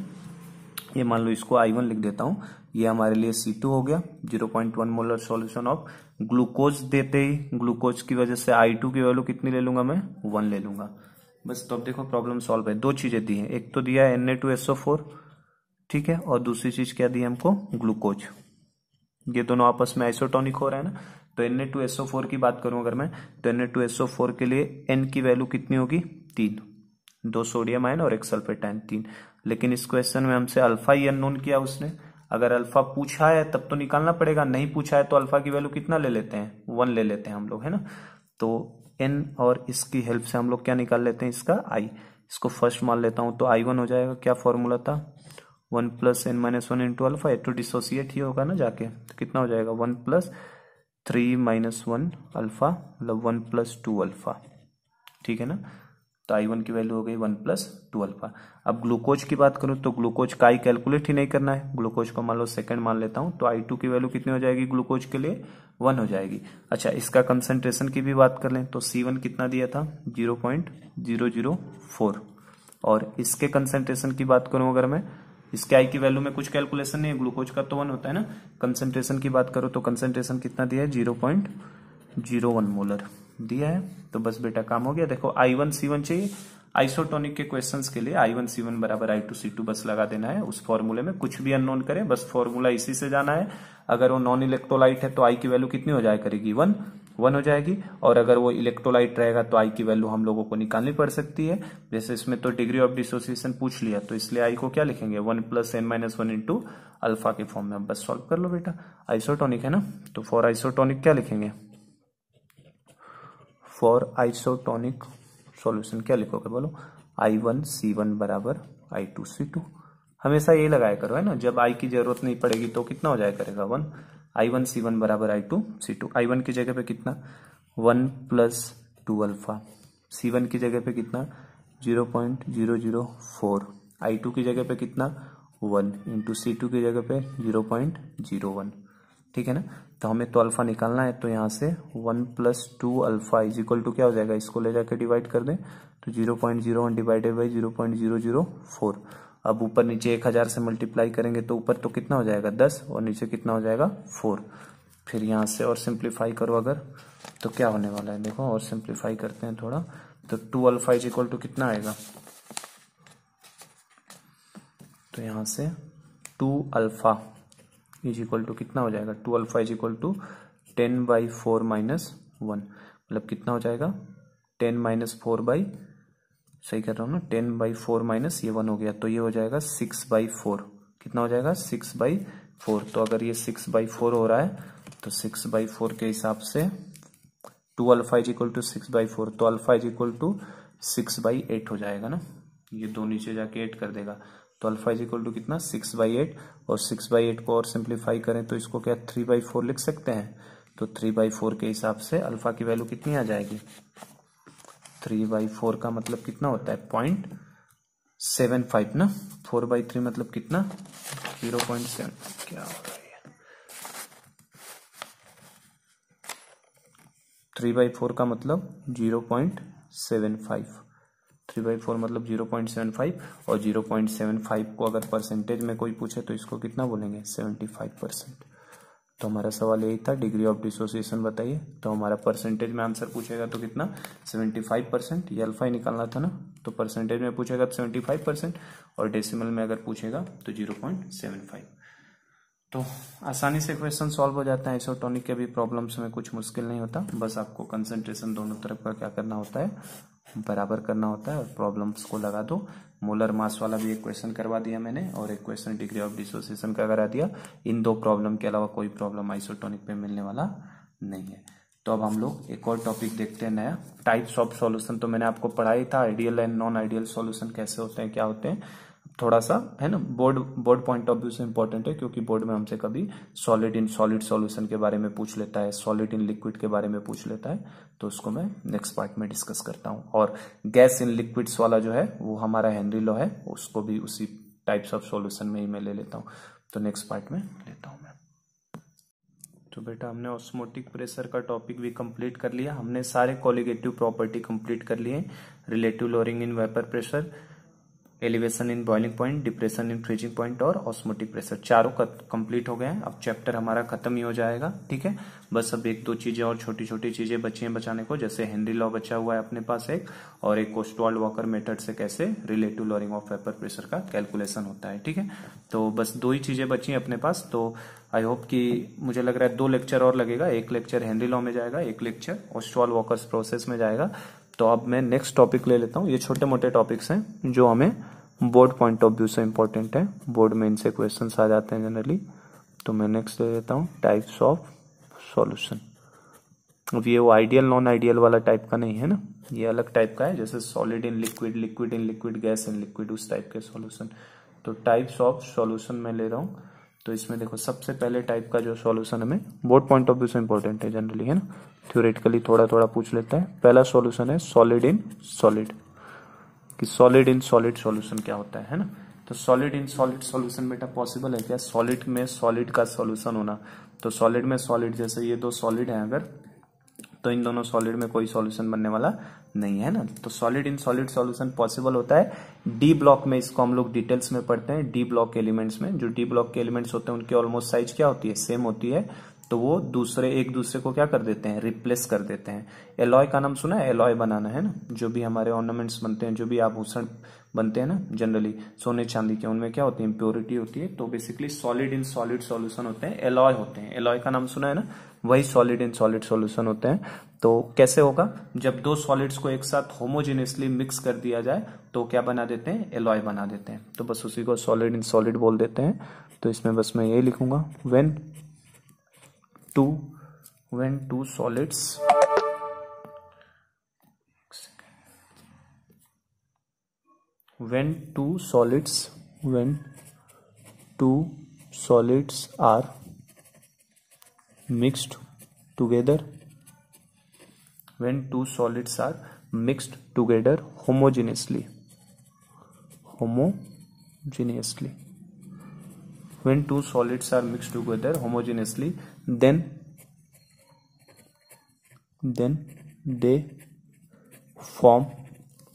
S1: ये मान लो इसको आई वन लिख देता हूँ ये हमारे लिए C2 हो गया 0.1 मोलर सॉल्यूशन ऑफ ग्लूकोज देते ही ग्लूकोज की वजह से I2 की वैल्यू कितनी ले लूंगा मैं वन ले लूंगा बस तो अब देखो प्रॉब्लम सॉल्व है दो चीजें दी हैं एक तो दिया है Na2SO4 ठीक है और दूसरी चीज क्या दी है हमको ग्लूकोज ये दोनों आपस में आइसोटोनिक हो रहा है ना तो Na2SO4 की बात करूं अगर मैं तो Na2SO4 के लिए N की वैल्यू कितनी होगी तीन दो सोडियम आयन और एक सल्फेट आयन तीन लेकिन इस क्वेश्चन में हमसे अल्फा ही अननोन किया उसने अगर अल्फा पूछा है तब तो निकालना पड़ेगा नहीं पूछा है तो अल्फा की वैल्यू कितना ले लेते हैं वन ले लेते हैं हम लोग है ना तो एन और इसकी हेल्प से हम लोग क्या निकाल लेते हैं इसका आई इसको फर्स्ट मान लेता हूं तो आई वन हो जाएगा क्या फॉर्मूला था one plus n minus one into alpha at two dissociate ही होगा ना जाके तो कितना हो जाएगा one plus three minus one alpha मतलब वन प्लस टू अल्फा ठीक है ना तो आई वन की वैल्यू हो गई वन प्लस टू अल्फा अब ग्लूकोज की बात करूं तो ग्लूकोज का आई कैलकुलेट ही नहीं करना है ग्लूकोज को मान लो सेकंड मान लेता हूं तो आई टू की वैल्यू कितनी हो जाएगी ग्लूकोज के लिए वन हो जाएगी अच्छा इसका कंसेंट्रेशन की भी बात कर लें तो सी वन कितना दिया था zero point zero zero four और इसके कंसेंट्रेशन की बात करूं अगर मैं इसके आई की वैल्यू में कुछ कैलकुलेशन नहीं है ग्लूकोज का तो वन होता है ना कंसेंट्रेशन की बात करो तो कंसेंट्रेशन कितना दिया है zero point zero one molar दिया है तो बस बेटा काम हो गया देखो आई वन सी वन चाहिए आइसोटोनिक के क्वेश्चन के लिए आई वन सी वन बराबर आई टू सी टू बस लगा देना है उस फॉर्मूले में कुछ भी अननोन करें बस फॉर्मूला इसी से जाना है अगर वो नॉन इलेक्ट्रोलाइट है तो आई की वैल्यू कितनी हो जाए करेगी वन वन हो जाएगी और अगर वो इलेक्ट्रोलाइट रहेगा तो आई की वैल्यू हम लोगों को निकालनी पड़ सकती है जैसे इसमें तो डिग्री ऑफ डिसोसिएशन पूछ लिया तो इसलिए आई को क्या लिखेंगे one plus n minus one into alpha के फॉर्म में बस सॉल्व कर लो बेटा आइसोटोनिक है ना तो फॉर आइसोटोनिक क्या लिखेंगे फॉर आइसोटोनिक सॉल्यूशन क्या लिखोगे बोलो आई वन सी वन बराबर आई टू सी टू हमेशा ये लगाया करो है ना जब आई की जरूरत नहीं पड़ेगी तो कितना हो जाए करेगा one i one c one बराबर i two c two i one की जगह पे कितना one plus two alpha c one की जगह पे कितना zero point zero zero four i two की जगह पे कितना वन इंटू सी टू की जगह पे जीरो पॉइंट जीरो वन ठीक है ना तो हमें तो अल्फा निकालना है तो यहाँ से one plus two alpha is equal to क्या हो जाएगा इसको ले जाके डिवाइड कर दें तो zero point zero one divided by zero point zero zero four अब ऊपर नीचे एक हज़ार से मल्टीप्लाई करेंगे तो ऊपर तो कितना हो जाएगा दस और नीचे कितना हो जाएगा फोर फिर यहाँ से और सिंप्लीफाई करो अगर तो क्या होने वाला है देखो और सिंप्लीफाई करते हैं थोड़ा तो two alpha is equal to कितना आएगा तो यहाँ से two alpha is equal to कितना हो जाएगा two alpha is equal to ten by four minus one मतलब कितना हो जाएगा टेन माइनस फोर बाई सही कर रहा हूँ ना टेन बाई फोर माइनस ये वन हो गया तो ये हो जाएगा सिक्स बाई फोर कितना हो जाएगा सिक्स बाई फोर तो अगर ये सिक्स बाई फोर हो रहा है तो सिक्स बाई फोर के हिसाब से two alpha is equal to six by four तो alpha is equal to six by eight हो जाएगा ना ये दो नीचे जाके एट कर देगा अल्फा इज इक्वल टू कितना सिक्स बाई एट और सिक्स बाई एट को और सिंप्लीफाई करें तो इसको क्या थ्री बाई फोर लिख सकते हैं तो थ्री बाई फोर के हिसाब से अल्फा की वैल्यू कितनी आ जाएगी थ्री बाई फोर का मतलब कितना होता है पॉइंट सेवन फाइव ना फोर बाई थ्री मतलब कितना जीरो पॉइंट सेवन क्या हो रहा है थ्री बाई फोर का मतलब zero point seven five three by four मतलब जीरो पॉइंट सेवन फाइव और जीरो पॉइंट सेवन फाइव को अगर परसेंटेज में कोई पूछे तो इसको कितना बोलेंगे सेवेंटी फाइव परसेंट तो हमारा सवाल यही था डिग्री ऑफ डिसोसिएशन बताइए तो हमारा परसेंटेज में आंसर पूछेगा तो कितना सेवेंटी फाइव परसेंट ये अल्फाई निकालना था ना तो परसेंटेज में पूछेगा तो सेवेंटी फाइव परसेंट और डेसिमल में अगर पूछेगा तो जीरो पॉइंट सेवन फाइव तो आसानी से क्वेश्चन सॉल्व हो जाता है आइसोटोनिक के भी प्रॉब्लम्स में कुछ मुश्किल नहीं होता बस आपको कंसंट्रेशन दोनों तरफ का क्या करना होता है बराबर करना होता है और प्रॉब्लम्स को लगा दो मोलर मास वाला भी एक क्वेश्चन करवा दिया मैंने और एक क्वेश्चन डिग्री ऑफ डिसोसिएशन का करा दिया इन दो प्रॉब्लम के अलावा कोई प्रॉब्लम आइसोटोनिक पे मिलने वाला नहीं है तो अब हम लोग एक और टॉपिक देखते हैं नया टाइप्स ऑफ सॉल्यूशन तो मैंने आपको पढ़ाई था ideal and non ideal solution कैसे होते हैं क्या होते हैं थोड़ा सा है ना board board point of view से इंपॉर्टेंट है क्योंकि बोर्ड में हमसे कभी सॉलिड इन सॉलिड सॉल्यूशन के बारे में पूछ लेता है सॉलिड इन लिक्विड के बारे में पूछ लेता है तो उसको मैं नेक्स्ट पार्ट में डिस्कस करता हूं और गैस इन लिक्विड्स वाला जो है वो हमारा हेनरी लॉ है उसको भी उसी टाइप्स ऑफ सोल्यूशन में ही मैं ले लेता हूँ तो नेक्स्ट पार्ट में लेता हूँ मैं तो बेटा हमने ऑस्मोटिक प्रेशर का टॉपिक भी कंप्लीट कर लिया हमने सारे कॉलिगेटिव प्रॉपर्टी कंप्लीट कर लिए relative lowering in vapour pressure elevation in boiling point depression in freezing point और ऑस्मोटिक प्रेशर चारों कंप्लीट हो गए हैं अब चैप्टर हमारा खत्म ही हो जाएगा ठीक है बस अब एक दो चीजें और छोटी छोटी चीजें बची हैं बचाने को जैसे हेनरी लॉ बचा हुआ है अपने पास एक और एक कोस्टवाल्ड वॉकर मेथड से कैसे relative lowering of vapour pressure का कैलकुलेशन होता है ठीक है तो बस दो ही चीजें बची हैं अपने पास तो आई होप कि मुझे लग रहा है दो लेक्चर और लगेगा एक लेक्चर हेनरी लॉ में जाएगा एक लेक्चर ऑस्ट्रॉल वॉकर्स प्रोसेस में जाएगा तो अब मैं नेक्स्ट टॉपिक ले लेता हूँ ये छोटे मोटे टॉपिक्स हैं जो हमें बोर्ड पॉइंट ऑफ व्यू से इम्पोर्टेंट है बोर्ड में इनसे क्वेश्चन आ जाते हैं जनरली तो मैं नेक्स्ट ले लेता हूँ टाइप्स ऑफ सॉल्यूशन अब ये वो आइडियल नॉन आइडियल वाला टाइप का नहीं है ना ये अलग टाइप का है जैसे solid in liquid liquid in liquid gas in liquid उस टाइप के सॉल्यूशन तो टाइप्स ऑफ सॉल्यूशन मैं ले रहा हूँ तो इसमें देखो सबसे पहले टाइप का जो सॉल्यूशन हमें बोर्ड पॉइंट ऑफ व्यू से इंपॉर्टेंट है जनरली है ना थ्योरेटिकली थोड़ा थोड़ा पूछ लेता है पहला सॉल्यूशन है सॉलिड इन सॉलिड कि सॉलिड इन सॉलिड सॉल्यूशन क्या होता है है ना तो सॉलिड इन सॉलिड सॉल्यूशन बेटा पॉसिबल है क्या सॉलिड में सॉलिड का सॉल्यूशन होना तो सॉलिड में सॉलिड जैसे ये दो सॉलिड है अगर तो इन दोनों सॉलिड में कोई सॉल्यूशन बनने वाला नहीं है ना तो solid in solid solution possible होता है डी ब्लॉक में इसको हम लोग डिटेल्स में पढ़ते हैं डी ब्लॉक एलिमेंट्स में जो डी ब्लॉक के एलिमेंट्स होते हैं उनकी ऑलमोस्ट साइज क्या होती है सेम होती है तो वो दूसरे एक दूसरे को क्या कर देते हैं रिप्लेस कर देते हैं एलॉय का नाम सुना है एलॉय बनाना है ना जो भी हमारे ऑर्नामेंट्स बनते हैं जो भी आभूषण बनते हैं ना जनरली सोने चांदी के उनमें क्या होती है इम्प्योरिटी होती है तो basically solid in solid solution होते हैं एलॉय होते हैं एलॉय का नाम सुना है ना वही सॉलिड इन सॉलिड सॉल्यूशन होते हैं तो कैसे होगा जब दो सॉलिड्स को एक साथ होमोजेनियसली मिक्स कर दिया जाए तो क्या बना देते हैं एलॉय बना देते हैं तो बस उसी को सॉलिड इन सॉलिड बोल देते हैं तो इसमें बस मैं यही लिखूंगा when two when two solids when two solids when two solids are mixed together when two solids are mixed together homogeneously homogeneously when two solids are mixed together homogeneously then then they form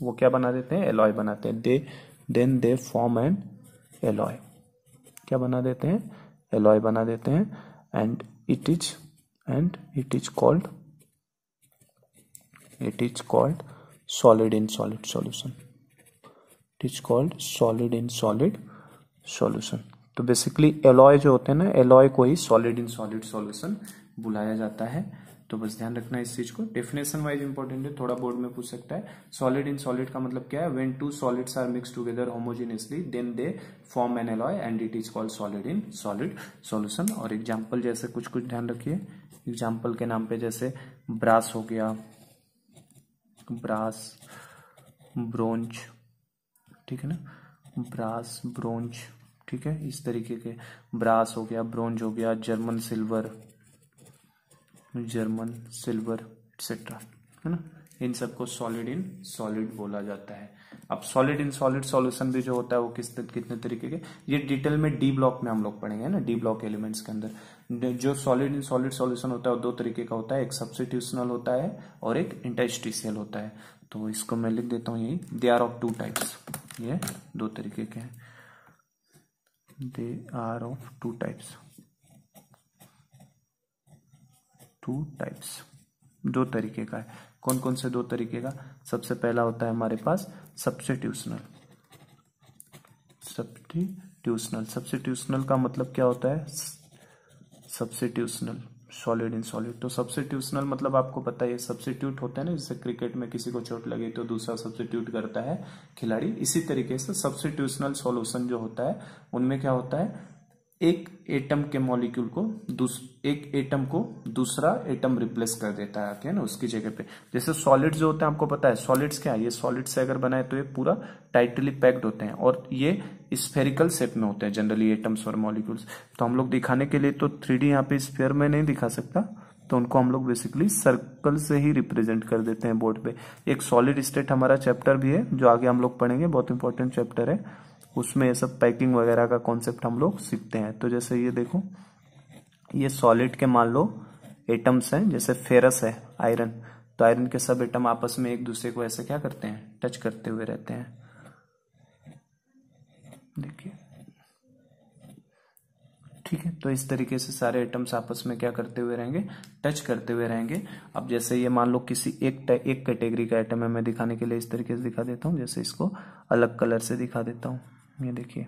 S1: वो क्या बना देते हैं एलॉय बनाते हैं they then they form and alloy क्या बना देते हैं एलॉय बना देते हैं and it is and it is called it is called solid in solid solution it is called solid in solid solution तो बेसिकली एलॉय जो होते हैं ना एलॉय को ही सॉलिड इन सॉलिड सॉल्यूशन बुलाया जाता है तो बस ध्यान रखना इस चीज को डेफिनेशन वाइज इंपॉर्टेंट है थोड़ा बोर्ड में पूछ सकता है सॉलिड इन सॉलिड का मतलब क्या है when two solids are mix together homogeneously then they form an alloy and it is called solid in solid solution और एग्जाम्पल जैसे कुछ कुछ ध्यान रखिए एग्जाम्पल के नाम पे जैसे ब्रास हो गया ब्रास ब्रोंच ठीक है ना ब्रास ब्रोंच ठीक है इस तरीके के ब्रास हो गया ब्रोंज हो गया German silver German silver etcetera है ना इन सबको सॉलिड इन सॉलिड बोला जाता है अब सॉलिड इन सॉलिड सॉल्यूशन भी जो होता है वो किस कितने तरीके के ये डिटेल में डी ब्लॉक में हम लोग पढ़ेंगे ना डी ब्लॉक एलिमेंट्स के अंदर जो सॉलिड इन सॉलिड सॉल्यूशन होता है वो दो तरीके का होता है एक सब्सिट्यूशनल होता है और एक इंटेस्टिशियल होता है तो इसको मैं लिख देता हूं यही they are of two types ये दो तरीके के हैं they are of two types two types दो तरीके का है कौन कौन से दो तरीके का सबसे पहला होता है हमारे पास सब्सिट्यूशनल सबसे ट्यूशनल का मतलब क्या होता है ट्यूशनल सॉलिड इन सॉलिड तो ट्यूशनल मतलब आपको पता है सब्सिट्यूट होते हैं ना जैसे क्रिकेट में किसी को चोट लगे तो दूसरा सब्सिट्यूट करता है खिलाड़ी इसी तरीके से ट्यूशनल सॉल्यूशन जो होता है उनमें क्या होता है एक एटम के मॉलिक्यूल को एक एटम को दूसरा एटम रिप्लेस कर देता है ना उसकी जगह पे जैसे सॉलिड्स जो होते हैं आपको पता है सॉलिड्स क्या है ये सॉलिड से अगर बनाए तो ये पूरा टाइटली पैक्ड होते हैं और ये स्फेरिकल शेप में होते हैं जनरली एटम्स और मॉलिक्यूल्स तो हम लोग दिखाने के लिए तो थ्री डी यहाँ पे स्पेयर में नहीं दिखा सकता तो उनको हम लोग बेसिकली सर्कल से ही रिप्रेजेंट कर देते हैं बोर्ड पे एक सॉलिड स्टेट हमारा चैप्टर भी है जो आगे हम लोग पढ़ेंगे बहुत इंपॉर्टेंट चैप्टर है उसमें ये सब पैकिंग वगैरह का कॉन्सेप्ट हम लोग सीखते हैं तो जैसे ये देखो ये सॉलिड के मान लो एटम्स हैं जैसे फेरस है आयरन तो आयरन के सब एटम आपस में एक दूसरे को ऐसे क्या करते हैं टच करते हुए रहते हैं देखिए ठीक है तो इस तरीके से सारे एटम्स आपस में क्या करते हुए रहेंगे टच करते हुए रहेंगे अब जैसे ये मान लो किसी एक एक कैटेगरी का एटम है मैं दिखाने के लिए इस तरीके से दिखा देता हूँ जैसे इसको अलग कलर से दिखा देता हूँ ये देखिए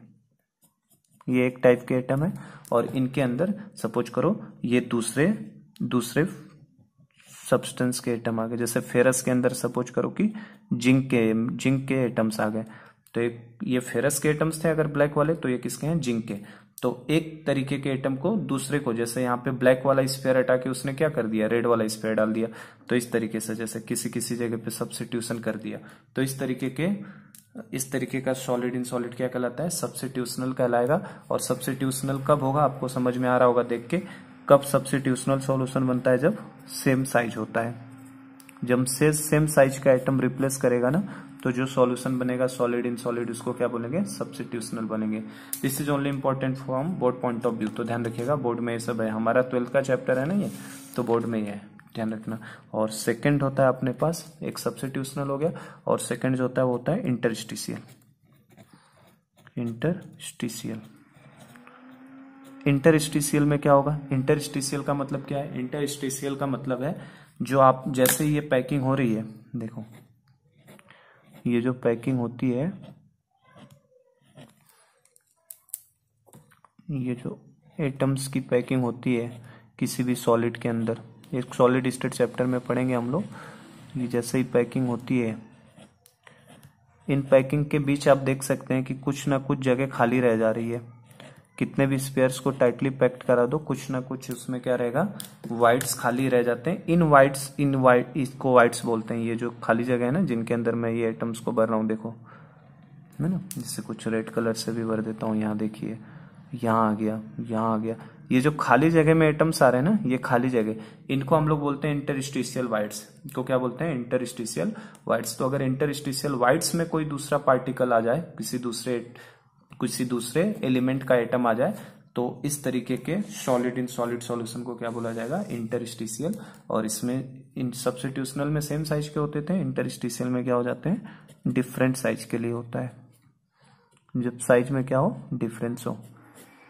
S1: ये एक टाइप के आइटम है और इनके अंदर सपोज करो ये दूसरे दूसरे सब्सटेंस के आइटम आ गए जैसे फेरस के अंदर सपोज करो कि जिंक के जिंक के आइटम्स आ गए तो एक ये फेरस के आइटम्स थे अगर ब्लैक वाले तो ये किसके हैं जिंक के तो एक तरीके के आइटम को दूसरे को जैसे यहाँ पे ब्लैक वाला स्पेयर हटा के उसने क्या कर दिया रेड वाला स्पेयर डाल दिया तो इस तरीके से जैसे किसी किसी जगह पे सब्सिट्यूशन कर दिया तो इस तरीके के इस तरीके का सॉलिड इन सॉलिड क्या कहलाता है सब्सिट्यूशनल कहलाएगा और सब्सिट्यूशनल कब होगा आपको समझ में आ रहा होगा देख के कब सब्सिट्यूशनल सॉल्यूशन बनता है जब सेम साइज होता है जब से सेम साइज का आइटम रिप्लेस करेगा ना तो जो सॉल्यूशन बनेगा सॉलिड इन सॉलिड उसको क्या बोलेंगे सब्सिट्यूशनल बनेंगे this is only important form board point of view तो ध्यान रखिएगा बोर्ड में ये सब है हमारा ट्वेल्थ का चैप्टर है ना ये तो बोर्ड में ही है ध्यान रखना और सेकंड होता है अपने पास एक सब्सिट्यूशनल हो गया और सेकंड जो होता है वो होता है इंटरस्टिशियल इंटरस्टिशियल इंटरस्टिशियल में क्या होगा इंटरस्टिशियल का मतलब क्या है इंटरस्टिशियल का मतलब है जो आप जैसे ये पैकिंग हो रही है देखो ये जो पैकिंग होती है ये जो एटम्स की पैकिंग होती है किसी भी सॉलिड के अंदर एक सॉलिड स्टेट चैप्टर में पढ़ेंगे हम लोग कि जैसे ही पैकिंग होती है इन पैकिंग के बीच आप देख सकते हैं कि कुछ ना कुछ जगह खाली रह जा रही है कितने भी स्पेयर्स को टाइटली पैक्ड करा दो कुछ ना कुछ उसमें क्या रहेगा वाइट्स खाली रह जाते हैं इन वाइट्स इन वाइट इसको वाइट्स बोलते हैं ये जो खाली जगह है ना जिनके अंदर मैं ये आइटम्स को भर रहा हूँ देखो है ना जिससे कुछ रेड कलर से भी भर देता हूँ यहाँ देखिए यहाँ आ गया यहाँ आ गया ये जो खाली जगह में एटम्स आ रहे हैं ना ये खाली जगह इनको हम लोग बोलते हैं इंटरस्टिशियल वाइट्स इनको क्या बोलते हैं इंटरस्टिशियल वाइट्स तो अगर इंटरस्टिशियल वाइट्स में कोई दूसरा पार्टिकल आ जाए किसी दूसरे किसी दूसरे एलिमेंट का एटम आ जाए तो इस तरीके के सॉलिड इन सॉलिड सॉल्यूशन को क्या बोला जाएगा इंटरस्टिशियल और इसमें इन सब्सिट्यूशनल में सेम साइज के होते थे इंटरस्टिशियल में क्या हो जाते हैं डिफरेंट साइज के लिए होता है जब साइज में क्या हो डिफरेंस हो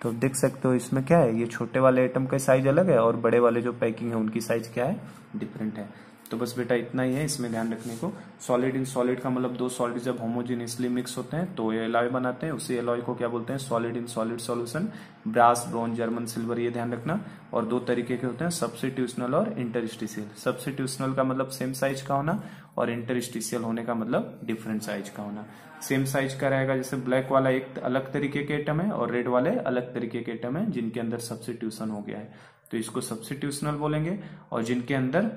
S1: तो आप देख सकते हो इसमें क्या है ये छोटे वाले आइटम का साइज अलग है और बड़े वाले जो पैकिंग है उनकी साइज क्या है डिफरेंट है तो बस बेटा इतना ही है इसमें ध्यान रखने को सॉलिड इन सॉलिड का मतलब दो सॉलिड जब होमोजीनियसली मिक्स होते हैं तो ये एलॉय बनाते हैं उसी एलॉय को क्या बोलते हैं solid in solid solution brass bronze German silver ये ध्यान रखना और दो तरीके के होते हैं सब्सिट्यूशनल और इंटरस्टिशियल सब्सिट्यूशनल का मतलब सेम साइज का होना और इंटरस्टिशियल होने का मतलब डिफरेंट साइज का होना सेम साइज का रहेगा जैसे ब्लैक वाला एक अलग तरीके के आइटम है और रेड वाले अलग तरीके के आइटम है जिनके अंदर सबसे हो गया है तो इसको सबसे बोलेंगे और जिनके अंदर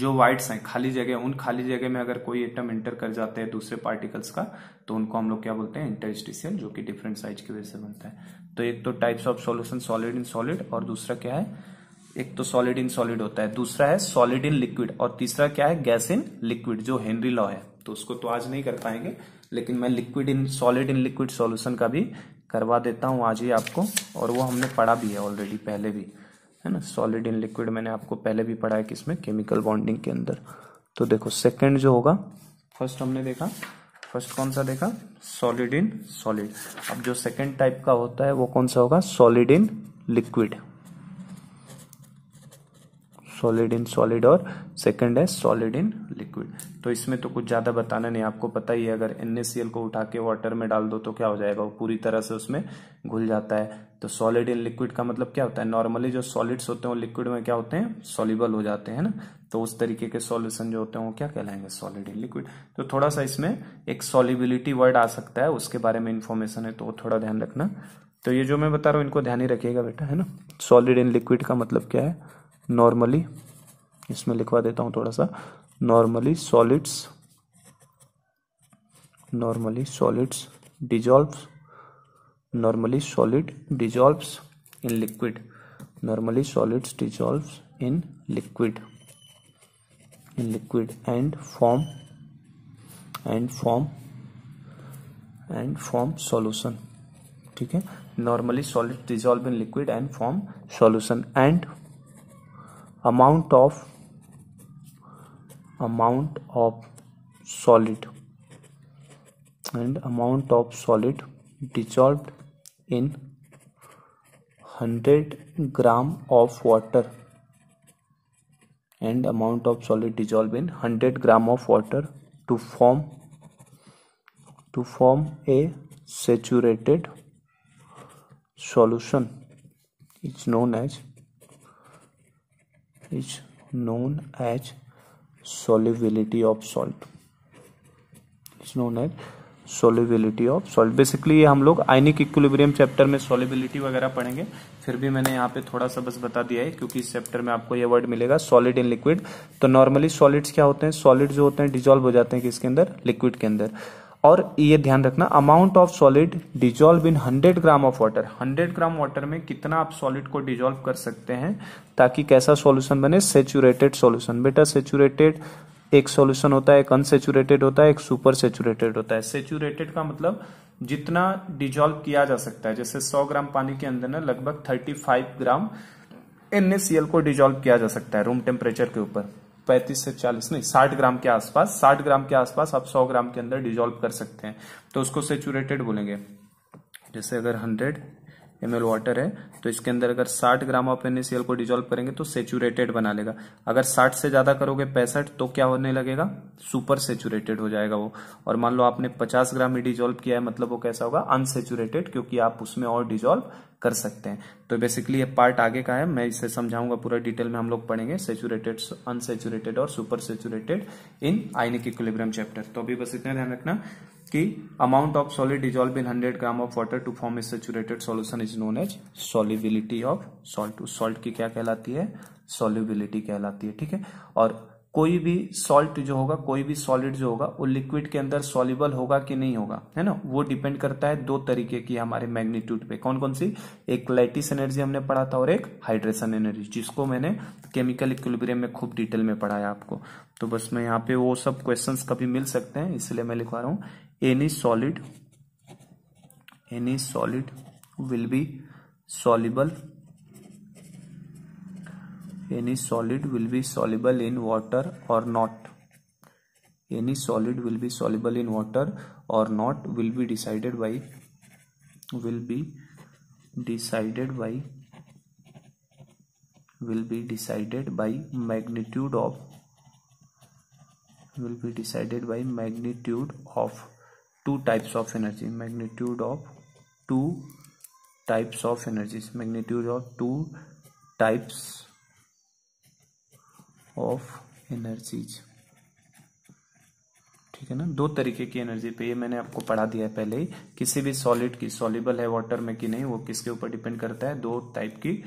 S1: जो वाइट्स हैं खाली जगह उन खाली जगह में अगर कोई एटम इंटर कर जाते हैं दूसरे पार्टिकल्स का तो उनको हम लोग क्या बोलते हैं इंटरस्टिशियल जो कि डिफरेंट साइज की वजह से बनता है तो एक तो types of solution solid in solid और दूसरा क्या है एक तो सॉलिड इन सॉलिड होता है दूसरा है सॉलिड इन लिक्विड और तीसरा क्या है गैस इन लिक्विड जो हेनरी लॉ है तो उसको तो आज नहीं कर पाएंगे लेकिन मैं liquid in solid in liquid solution का भी करवा देता हूँ आज ही आपको और वो हमने पढ़ा भी है ऑलरेडी पहले भी है ना सॉलिड इन लिक्विड मैंने आपको पहले भी पढ़ा है कि इसमें केमिकल बॉन्डिंग के अंदर तो देखो सेकेंड जो होगा फर्स्ट हमने देखा फर्स्ट कौन सा देखा सॉलिड इन सॉलिड अब जो सेकेंड टाइप का होता है वो कौन सा होगा solid in liquid solid in solid और सेकंड है सॉलिड इन लिक्विड तो इसमें तो कुछ ज़्यादा बताना नहीं आपको पता ही है अगर एन को उठा के वाटर में डाल दो तो क्या हो जाएगा वो पूरी तरह से उसमें घुल जाता है तो सॉलिड इन लिक्विड का मतलब क्या होता है नॉर्मली जो सॉलिड्स होते हैं वो लिक्विड में क्या होते हैं सॉलिबल हो जाते हैं ना तो उस तरीके के सॉल्यूशन जो होते हैं वो क्या कहलाएंगे सॉलिड इन लिक्विड तो थोड़ा सा इसमें एक सॉलिबिलिटी वर्ड आ सकता है उसके बारे में इन्फॉर्मेशन है तो वो थोड़ा ध्यान रखना तो ये जो मैं बता रहा हूँ इनको ध्यान ही रखिएगा बेटा है ना सॉलिड इन लिक्विड का मतलब क्या है नॉर्मली इसमें लिखवा देता हूं थोड़ा सा normally solids normally solids dissolves normally solid dissolves in liquid normally solids dissolves in liquid in liquid and form and form and form solution ठीक है normally solid dissolve in liquid and form solution and amount of amount of solid and amount of solid dissolved in 100 gram of water and amount of solid dissolved in 100 gram of water to form to form a saturated solution it's known as is known as solubility of salt is known as solubility of salt basically हम लोग आइनिक इक्विलिब्रियम चैप्टर में सोलिबिलिटी वगैरह पढ़ेंगे फिर भी मैंने यहाँ पे थोड़ा सा बस बता दिया है क्योंकि इस चैप्टर में आपको यह वर्ड मिलेगा सॉलिड इन लिक्विड तो नॉर्मली सॉलिड्स क्या होते हैं सॉलिड जो होते हैं डिजोल्व हो जाते हैं किसके अंदर लिक्विड के अंदर और ये ध्यान रखना amount of solid dissolve in 100 gram of water 100 gram water में कितना आप सॉलिड को डिजोल्व कर सकते हैं ताकि कैसा सॉल्यूशन बने सेचुरेटेड सॉल्यूशन बेटा सेचुरेटेड एक सॉल्यूशन होता है एक अनसेचुरेटेड होता है एक सुपर सेचुरेटेड होता है सेचुरेटेड का मतलब जितना डिजोल्व किया जा सकता है जैसे सौ ग्राम पानी के अंदर ना लगभग थर्टी ग्राम एन को डिजोल्व किया जा सकता है रूम टेम्परेचर के ऊपर 35 से 40 नहीं 60 ग्राम के आसपास 60 ग्राम के आसपास आप 100 ग्राम के अंदर डिजोल्व कर सकते हैं तो उसको सेचुरेटेड बोलेंगे जैसे अगर एम वाटर है तो इसके अंदर अगर 60 ग्राम ऑफ एन को डिजोल्व करेंगे तो सेचुरेटेड बना लेगा अगर 60 से ज़्यादा करोगे पैंसठ तो क्या होने लगेगा सुपर सेचुरेटेड हो जाएगा वो और मान लो आपने 50 ग्राम ही डिजोल्व किया है मतलब वो कैसा होगा अनसेचुरेटेड क्योंकि आप उसमें और डिजोल्व कर सकते हैं तो बेसिकली ये पार्ट आगे का है मैं इसे समझाऊंगा पूरा डिटेल में हम लोग पढ़ेंगे सेचुरेटेड अनसेचुरेटेड और super saturated in ionic equilibrium chapter तो अभी बस इतना ध्यान रखना कि amount of solid dissolved in 100 gram of water to form a saturated solution is known as solubility of salt. Salt की क्या कहलाती है सॉल्युबिलिटी कहलाती है ठीक है और कोई भी सॉल्ट जो होगा कोई भी सॉलिड जो होगा वो लिक्विड के अंदर सॉलिबल होगा कि नहीं होगा है ना वो डिपेंड करता है दो तरीके की हमारे मैग्नीट्यूड पे कौन कौन सी एक लाइटिस एनर्जी हमने पढ़ा था और एक हाइड्रेशन एनर्जी जिसको मैंने केमिकल इक्विलिब्रियम में खूब डिटेल में पढ़ाया आपको तो बस मैं यहाँ पे वो सब क्वेश्चंस कभी मिल सकते हैं इसलिए मैं लिखवा रहा हूँ any solid any solid will be soluble any solid will be soluble in water or not any solid will be soluble in water or not will be decided by will be decided by will be decided by magnitude of will be decided by magnitude of two types of energy magnitude of two types of energy magnitude of two types of energies ठीक है ना दो तरीके की एनर्जी पे ये मैंने आपको पढ़ा दिया है पहले ही किसी भी सॉलिड की सॉलिबल है वाटर में कि नहीं वो किसके ऊपर डिपेंड करता है दो टाइप की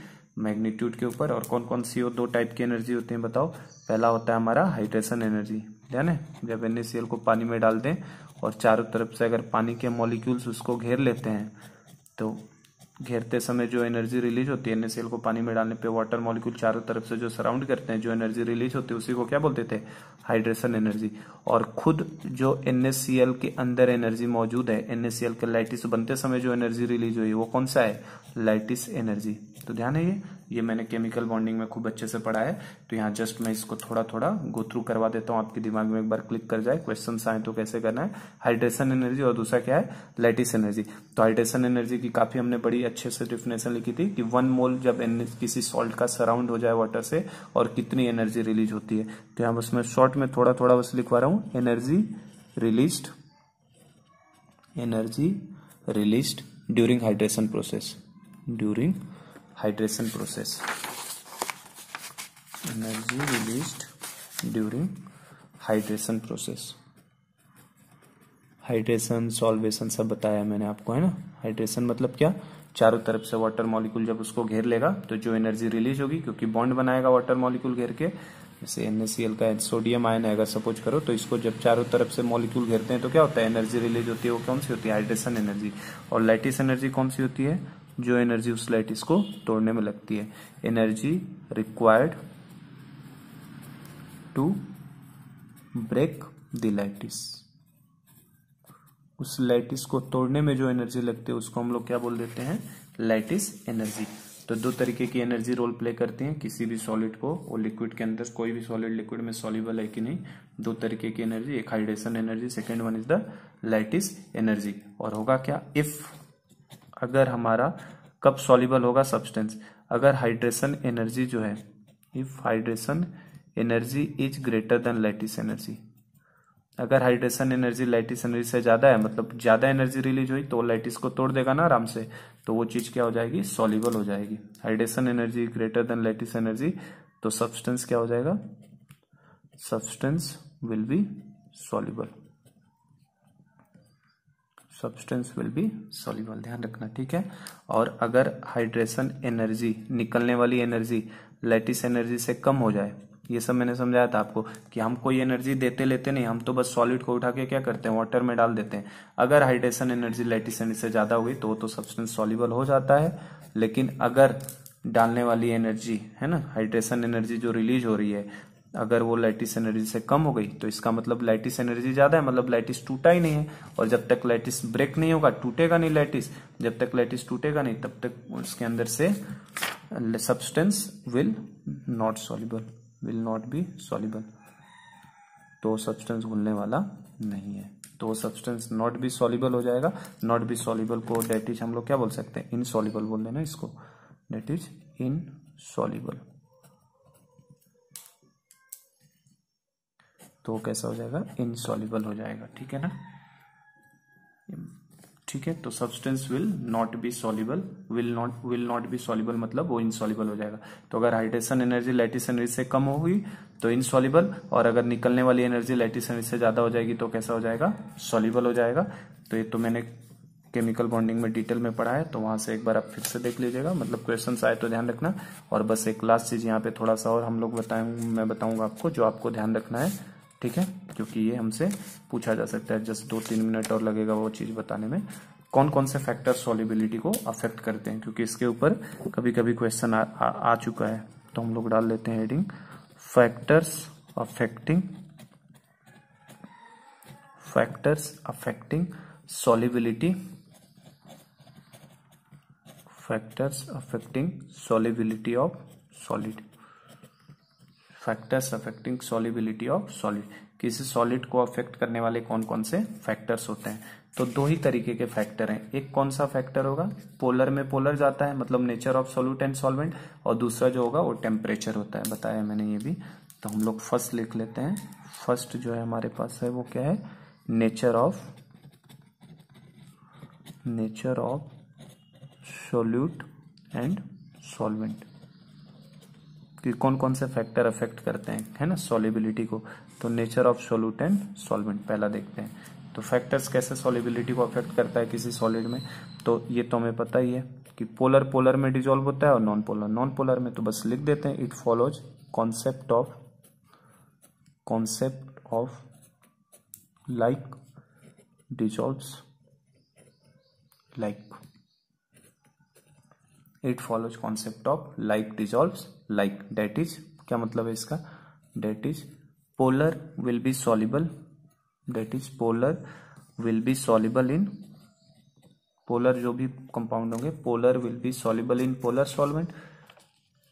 S1: मैग्नीट्यूड के ऊपर और कौन कौन सी हो दो टाइप की एनर्जी होती है बताओ पहला होता है हमारा हाइड्रेशन एनर्जी ध्यान है जब एन को पानी में डाल दें और चारों तरफ से अगर पानी के मॉलिक्यूल्स उसको घेर लेते हैं तो घेरते समय जो एनर्जी रिलीज होती है एनएसएल को पानी में डालने पे वाटर मॉलिक्यूल चारों तरफ से जो सराउंड करते हैं जो एनर्जी रिलीज होती है उसी को क्या बोलते थे हाइड्रेशन एनर्जी और खुद जो एन के अंदर एनर्जी मौजूद है एनएससीएल के लाइटिस बनते समय जो एनर्जी रिलीज हुई वो कौन सा है लाइटिस एनर्जी तो ध्यान है ये ये मैंने केमिकल बॉन्डिंग में खूब अच्छे से पढ़ा है तो यहाँ जस्ट मैं इसको थोड़ा थोड़ा गो थ्रू करवा देता हूँ आपके दिमाग में एक बार क्लिक कर जाए क्वेश्चन आए तो कैसे करना है हाइड्रेशन एनर्जी और दूसरा क्या है लाइटिस एनर्जी तो हाइड्रेशन एनर्जी की काफी हमने बड़ी अच्छे से डिफिनेशन लिखी थी कि वन मोल जब किसी सॉल्ट का सराउंड हो जाए वाटर से और कितनी एनर्जी रिलीज होती है तो यहाँ बस मैं शॉर्ट में थोड़ा थोड़ा बस लिखवा रहा हूँ energy released energy released during hydration process during hydration process energy released during hydration process hydration solvation सब बताया मैंने आपको है ना हाइड्रेशन मतलब क्या चारों तरफ से वाटर मॉलिक्यूल जब उसको घेर लेगा तो जो एनर्जी रिलीज होगी क्योंकि बॉन्ड बनाएगा वाटर मॉलिक्यूल घेर के जैसे एन का सोडियम आयन है अगर सपोज करो तो इसको जब चारों तरफ से मॉलिक्यूल घेरते हैं तो क्या होता है एनर्जी रिलीज होती है वो कौन सी होती है हाइड्रेशन एनर्जी और लाइटिस एनर्जी कौन सी होती है जो एनर्जी उस लैटिस को तोड़ने में लगती है energy required to break the lattice उस लैटिस को तोड़ने में जो एनर्जी लगती है उसको हम लोग क्या बोल देते हैं लैटिस एनर्जी तो दो तरीके की एनर्जी रोल प्ले करती हैं किसी भी सॉलिड को और लिक्विड के अंदर कोई भी सॉलिड लिक्विड में सॉल्युबल है कि नहीं दो तरीके की एनर्जी एक hydration energy second one is the lattice energy और होगा क्या इफ़ अगर हमारा कब सॉलिबल होगा सब्सटेंस अगर हाइड्रेशन एनर्जी जो है if hydration energy is greater than lattice energy अगर हाइड्रेशन एनर्जी लाइटिस एनर्जी से ज्यादा है मतलब ज्यादा एनर्जी रिलीज हुई तो लाइटिस को तोड़ देगा ना आराम से तो वो चीज क्या हो जाएगी सॉलिबल हो जाएगी hydration energy greater than lattice energy तो सब्सटेंस क्या हो जाएगा substance will be soluble substance will be soluble ध्यान रखना ठीक है और अगर हाइड्रेशन एनर्जी निकलने वाली एनर्जी लेटिस एनर्जी से कम हो जाए ये सब मैंने समझाया था आपको कि हम कोई एनर्जी देते लेते नहीं हम तो बस सॉलिड को उठा के क्या करते हैं वाटर में डाल देते हैं अगर हाइड्रेशन एनर्जी लेटिस एनर्जी से ज़्यादा हुई तो वो तो सब्सटेंस सॉल्यूबल हो जाता है लेकिन अगर डालने वाली एनर्जी है ना हाइड्रेशन एनर्जी जो रिलीज हो रही है अगर वो लाइटिस एनर्जी से कम हो गई तो इसका मतलब लाइटिस एनर्जी ज्यादा है मतलब लाइटिस टूटा ही नहीं है और जब तक लाइटिस ब्रेक नहीं होगा टूटेगा नहीं लाइटिस जब तक लाइटिस टूटेगा नहीं तब तक उसके अंदर से substance will not soluble will not be soluble तो सब्सटेंस घुलने वाला नहीं है तो सब्सटेंस नॉट बी सॉलिबल हो जाएगा नॉट बी सॉलिबल को डेट इज हम लोग क्या बोल सकते हैं इनसॉलिबल बोल देना इसको डेट इज सॉलिबल तो कैसा हो जाएगा इनसॉल्यूबल हो जाएगा ठीक है ना ठीक है तो substance will not be soluble will not will not be soluble मतलब वो इनसॉल्यूबल हो जाएगा तो अगर हाइड्रेशन एनर्जी लैटिस एनर्जी से कम होगी तो इनसॉल्यूबल और अगर निकलने वाली एनर्जी लैटिस एनर्जी से ज़्यादा हो जाएगी तो कैसा हो जाएगा सॉल्यूबल हो जाएगा तो ये तो मैंने केमिकल बॉन्डिंग में डिटेल में पढ़ा है तो वहां से एक बार आप फिर से देख लीजिएगा मतलब क्वेश्चन आए तो ध्यान रखना और बस एक लास्ट चीज यहाँ पे थोड़ा सा और हम लोग बताए मैं बताऊंगा आपको जो आपको ध्यान रखना है ठीक है क्योंकि ये हमसे पूछा जा सकता है जस्ट दो तीन मिनट और लगेगा वो चीज़ बताने में कौन कौन से फैक्टर सॉलिबिलिटी को अफेक्ट करते हैं क्योंकि इसके ऊपर कभी कभी क्वेश्चन आ, आ, आ चुका है तो हम लोग डाल लेते हैं heading factors affecting factors affecting solubility factors affecting solubility of solid factors affecting solubility of solid किसी सॉलिड को अफेक्ट करने वाले कौन कौन से फैक्टर्स होते हैं तो दो ही तरीके के फैक्टर हैं एक कौन सा फैक्टर होगा पोलर में पोलर जाता है मतलब nature of solute and solvent और दूसरा जो होगा वो टेम्परेचर होता है बताया मैंने ये भी तो हम लोग फर्स्ट लिख लेते हैं फर्स्ट जो है हमारे पास है वो क्या है nature of nature of solute and solvent कि कौन कौन से फैक्टर अफेक्ट करते हैं है ना सॉलिबिलिटी को तो nature of solute and solvent पहला देखते हैं तो फैक्टर्स कैसे सॉलिबिलिटी को अफेक्ट करता है किसी सॉलिड में तो ये तो हमें पता ही है कि पोलर पोलर में डिजोल्व होता है और नॉन पोलर नॉन पोलर में तो बस लिख देते हैं it follows concept of concept of like dissolve like it follows concept of like dissolve like that is क्या मतलब है इसका that is polar will be soluble that is polar will be soluble in polar जो भी कंपाउंड होंगे polar will be soluble in polar solvent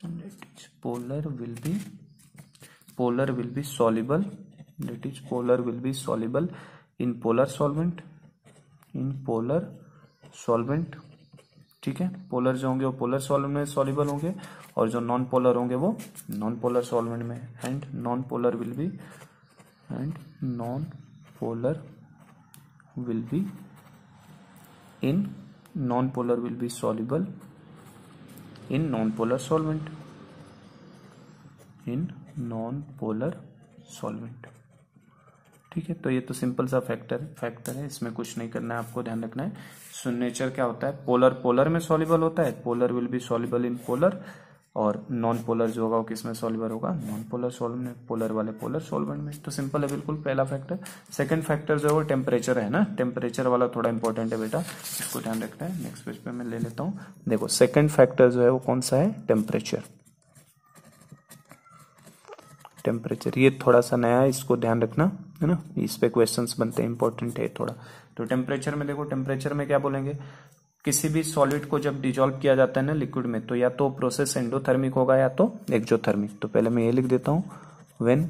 S1: that is polar will be polar will be soluble that is polar will be soluble in polar solvent in polar solvent ठीक है पोलर जो होंगे वो पोलर सॉल्वेंट में सॉलिबल होंगे और जो नॉन पोलर होंगे वो नॉन पोलर सॉल्वेंट में and non polar will be and non polar will be in non polar will be soluble in non polar solvent in non polar solvent ठीक है तो ये तो सिंपल सा फैक्टर फैक्टर है इसमें कुछ नहीं करना है आपको ध्यान रखना है सो नेचर क्या होता है पोलर पोलर में सॉल्युबल होता है polar will be soluble in polar और नॉन पोलर जो होगा वो किसमें में सॉल्वर होगा नॉन पोलर सोल्व में पोलर वाले पोलर सॉल्वेंट में तो सिंपल है बिल्कुल पहला फैक्टर सेकंड फैक्टर जो है वो टेम्परेचर है ना टेम्परेचर वाला थोड़ा इंपॉर्टेंट है बेटा इसको ध्यान रखना है नेक्स्ट पेज पे मैं ले लेता हूँ देखो सेकेंड फैक्टर जो है वो कौन सा है टेम्परेचर टेम्परेचर ये थोड़ा सा नया है इसको ध्यान रखना है ना इस पे क्वेश्चन बनते हैं इंपॉर्टेंट है थोड़ा तो टेम्परेचर में देखो टेम्परेचर में क्या बोलेंगे किसी भी सॉलिड को जब डिजोल्व किया जाता है ना लिक्विड में तो या तो प्रोसेस एंडोथर्मिक होगा या तो एक्जोथर्मिक तो पहले मैं ये लिख देता हूं when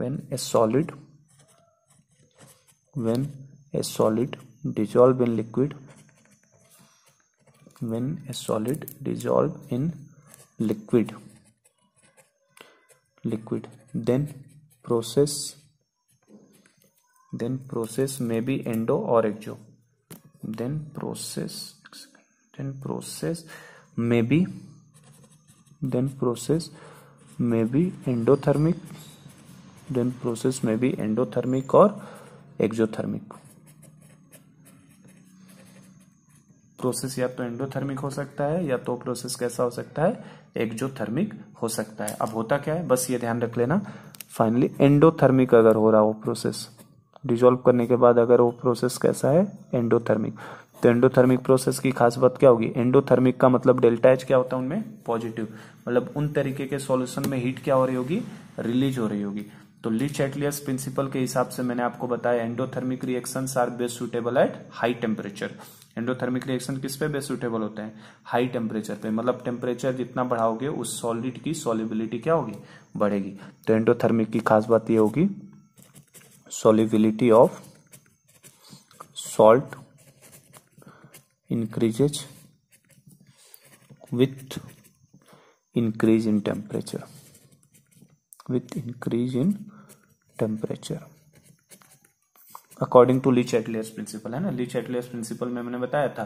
S1: when a solid when a solid dissolve in liquid when a solid dissolve in liquid liquid then process then process may be endo और exo then process then process may be then process may be endothermic then process may be endothermic or exothermic process या तो एंडोथर्मिक हो सकता है या तो प्रोसेस कैसा हो सकता है एक्जोथर्मिक हो सकता है अब होता क्या है बस ये ध्यान रख लेना फाइनली एंडोथर्मिक अगर हो रहा हो प्रोसेस डिजोल्व करने के बाद अगर वो प्रोसेस कैसा है एंडोथर्मिक तो एंडोथर्मिक प्रोसेस की खास बात क्या होगी एंडोथर्मिक का मतलब डेल्टा एच क्या होता है उनमें पॉजिटिव मतलब उन तरीके के सॉल्यूशन में हीट क्या हो रही होगी रिलीज हो रही होगी तो लिच एटलियस प्रिंसिपल के हिसाब से मैंने आपको बताया endothermic reaction are best suitable at high temperature endothermic reaction किस पे बेस्ट सुटेबल होते हैं हाई टेम्परेचर पे मतलब टेम्परेचर जितना बढ़ाओगे उस सॉलिड की सॉलिबिलिटी क्या होगी बढ़ेगी तो एंडोथर्मिक की खास बात यह होगी solubility of salt increases with increase in temperature with increase in temperature according to Le Chatelier's principle है ना लीच एटलियर्स प्रिंसिपल में मैंने बताया था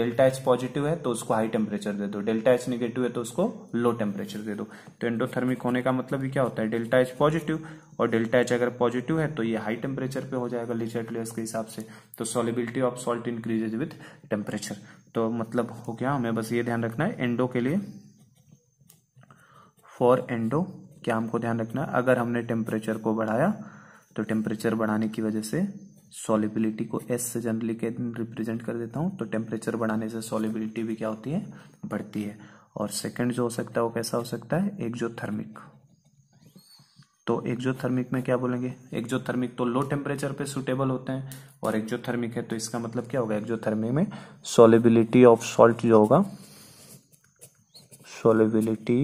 S1: डेल्टा एच पॉजिटिव है तो उसको हाई टेम्परेचर दे दो डेल्टा एच निगेटिव है तो उसको लो टेम्परेचर दे दो तो एंडोथर्मिक होने का मतलब ये क्या होता है डेल्टा एच पॉजिटिव और डेल्टा एच अगर पॉजिटिव है तो ये हाई टेम्परेचर पे हो जाएगा लीच एटलियर्स के हिसाब से तो solubility of salt increases with temperature तो मतलब हो गया हमें बस ये ध्यान रखना है एंडो के लिए फॉर एंडो क्या हमको ध्यान रखना है अगर हमने टेम्परेचर को बढ़ाया तो टेम्परेचर बढ़ाने की वजह से सॉलिबिलिटी को एस से जनरली के रिप्रेजेंट कर देता हूँ तो टेम्परेचर बढ़ाने से सॉलिबिलिटी भी क्या होती है बढ़ती है और सेकेंड जो हो सकता है वो कैसा हो सकता है थर्मिक तो थर्मिक में क्या बोलेंगे थर्मिक तो लो टेम्परेचर पे सुटेबल होते हैं और थर्मिक है तो इसका मतलब क्या होगा थर्मिक में सॉलिबिलिटी ऑफ सॉल्ट जो होगा सॉलिबिलिटी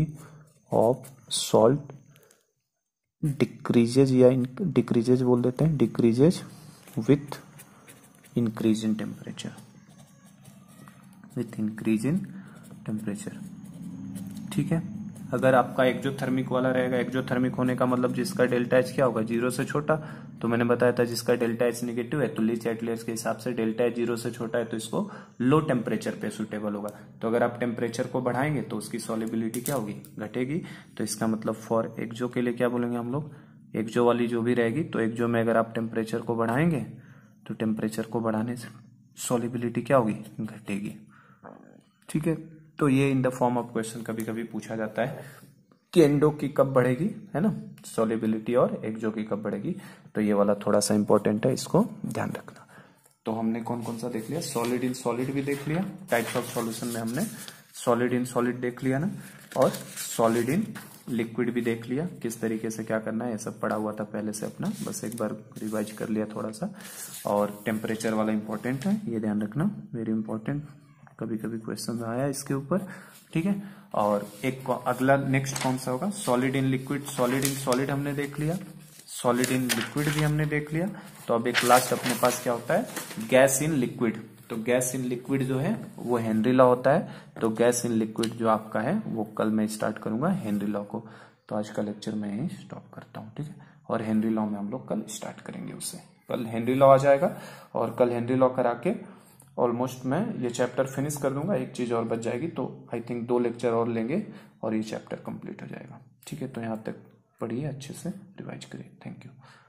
S1: ऑफ सॉल्ट डिक्रीजेज या डिक्रीजेज बोल देते हैं decreases with increase in temperature with increase in temperature ठीक है अगर आपका थर्मिक वाला रहेगा थर्मिक होने का मतलब जिसका डेल्टा एच क्या होगा जीरो से छोटा तो मैंने बताया था जिसका डेल्टा एच निगेटिव है तो लीच एटलियर्स के हिसाब से डेल्टा एच जीरो से छोटा है तो इसको लो टेम्परेचर पे सुटेबल होगा तो अगर आप टेम्परेचर को बढ़ाएंगे तो उसकी सॉलिबिलिटी क्या होगी घटेगी तो इसका मतलब फॉर एक्जो के लिए क्या बोलेंगे हम लोग एक्जो वाली जो भी रहेगी तो जो में अगर आप टेम्परेचर को बढ़ाएंगे तो टेम्परेचर को बढ़ाने से सॉलिबिलिटी क्या होगी घटेगी ठीक है तो ये in the form of question कभी कभी पूछा जाता है कि एंडो की कब बढ़ेगी है ना सॉलिबिलिटी और एक्जो की कब बढ़ेगी तो ये वाला थोड़ा सा इंपॉर्टेंट है इसको ध्यान रखना तो हमने कौन कौन सा देख लिया सॉलिड इन सॉलिड भी देख लिया टाइप्स ऑफ सॉल्यूशन में हमने सॉलिड इन सॉलिड देख लिया ना और सॉलिड इन लिक्विड भी देख लिया किस तरीके से क्या करना है ये सब पढ़ा हुआ था पहले से अपना बस एक बार रिवाइज कर लिया थोड़ा सा और टेम्परेचर वाला इंपॉर्टेंट है ये ध्यान रखना वेरी इंपॉर्टेंट कभी कभी क्वेश्चन आया इसके ऊपर ठीक है और एक अगला नेक्स्ट कौन सा होगा solid in liquid solid in solid हमने देख लिया सॉलिड इन लिक्विड भी हमने देख लिया तो अब एक लास्ट अपने पास क्या होता है गैस इन लिक्विड तो गैस इन लिक्विड जो है वो हेनरी लॉ होता है तो गैस इन लिक्विड जो आपका है वो कल मैं स्टार्ट करूंगा हेनरी लॉ को तो आज का लेक्चर मैं यहीं स्टॉप करता हूँ ठीक है और हेनरी लॉ में हम लोग कल स्टार्ट करेंगे उसे कल हेनरी लॉ आ जाएगा और कल हेनरी लॉ करा के ऑलमोस्ट मैं ये चैप्टर फिनिश कर दूंगा एक चीज़ और बच जाएगी तो आई थिंक दो लेक्चर और लेंगे और ये चैप्टर कंप्लीट हो जाएगा ठीक है तो यहाँ तक पढ़िए अच्छे से रिवाइज करिए थैंक यू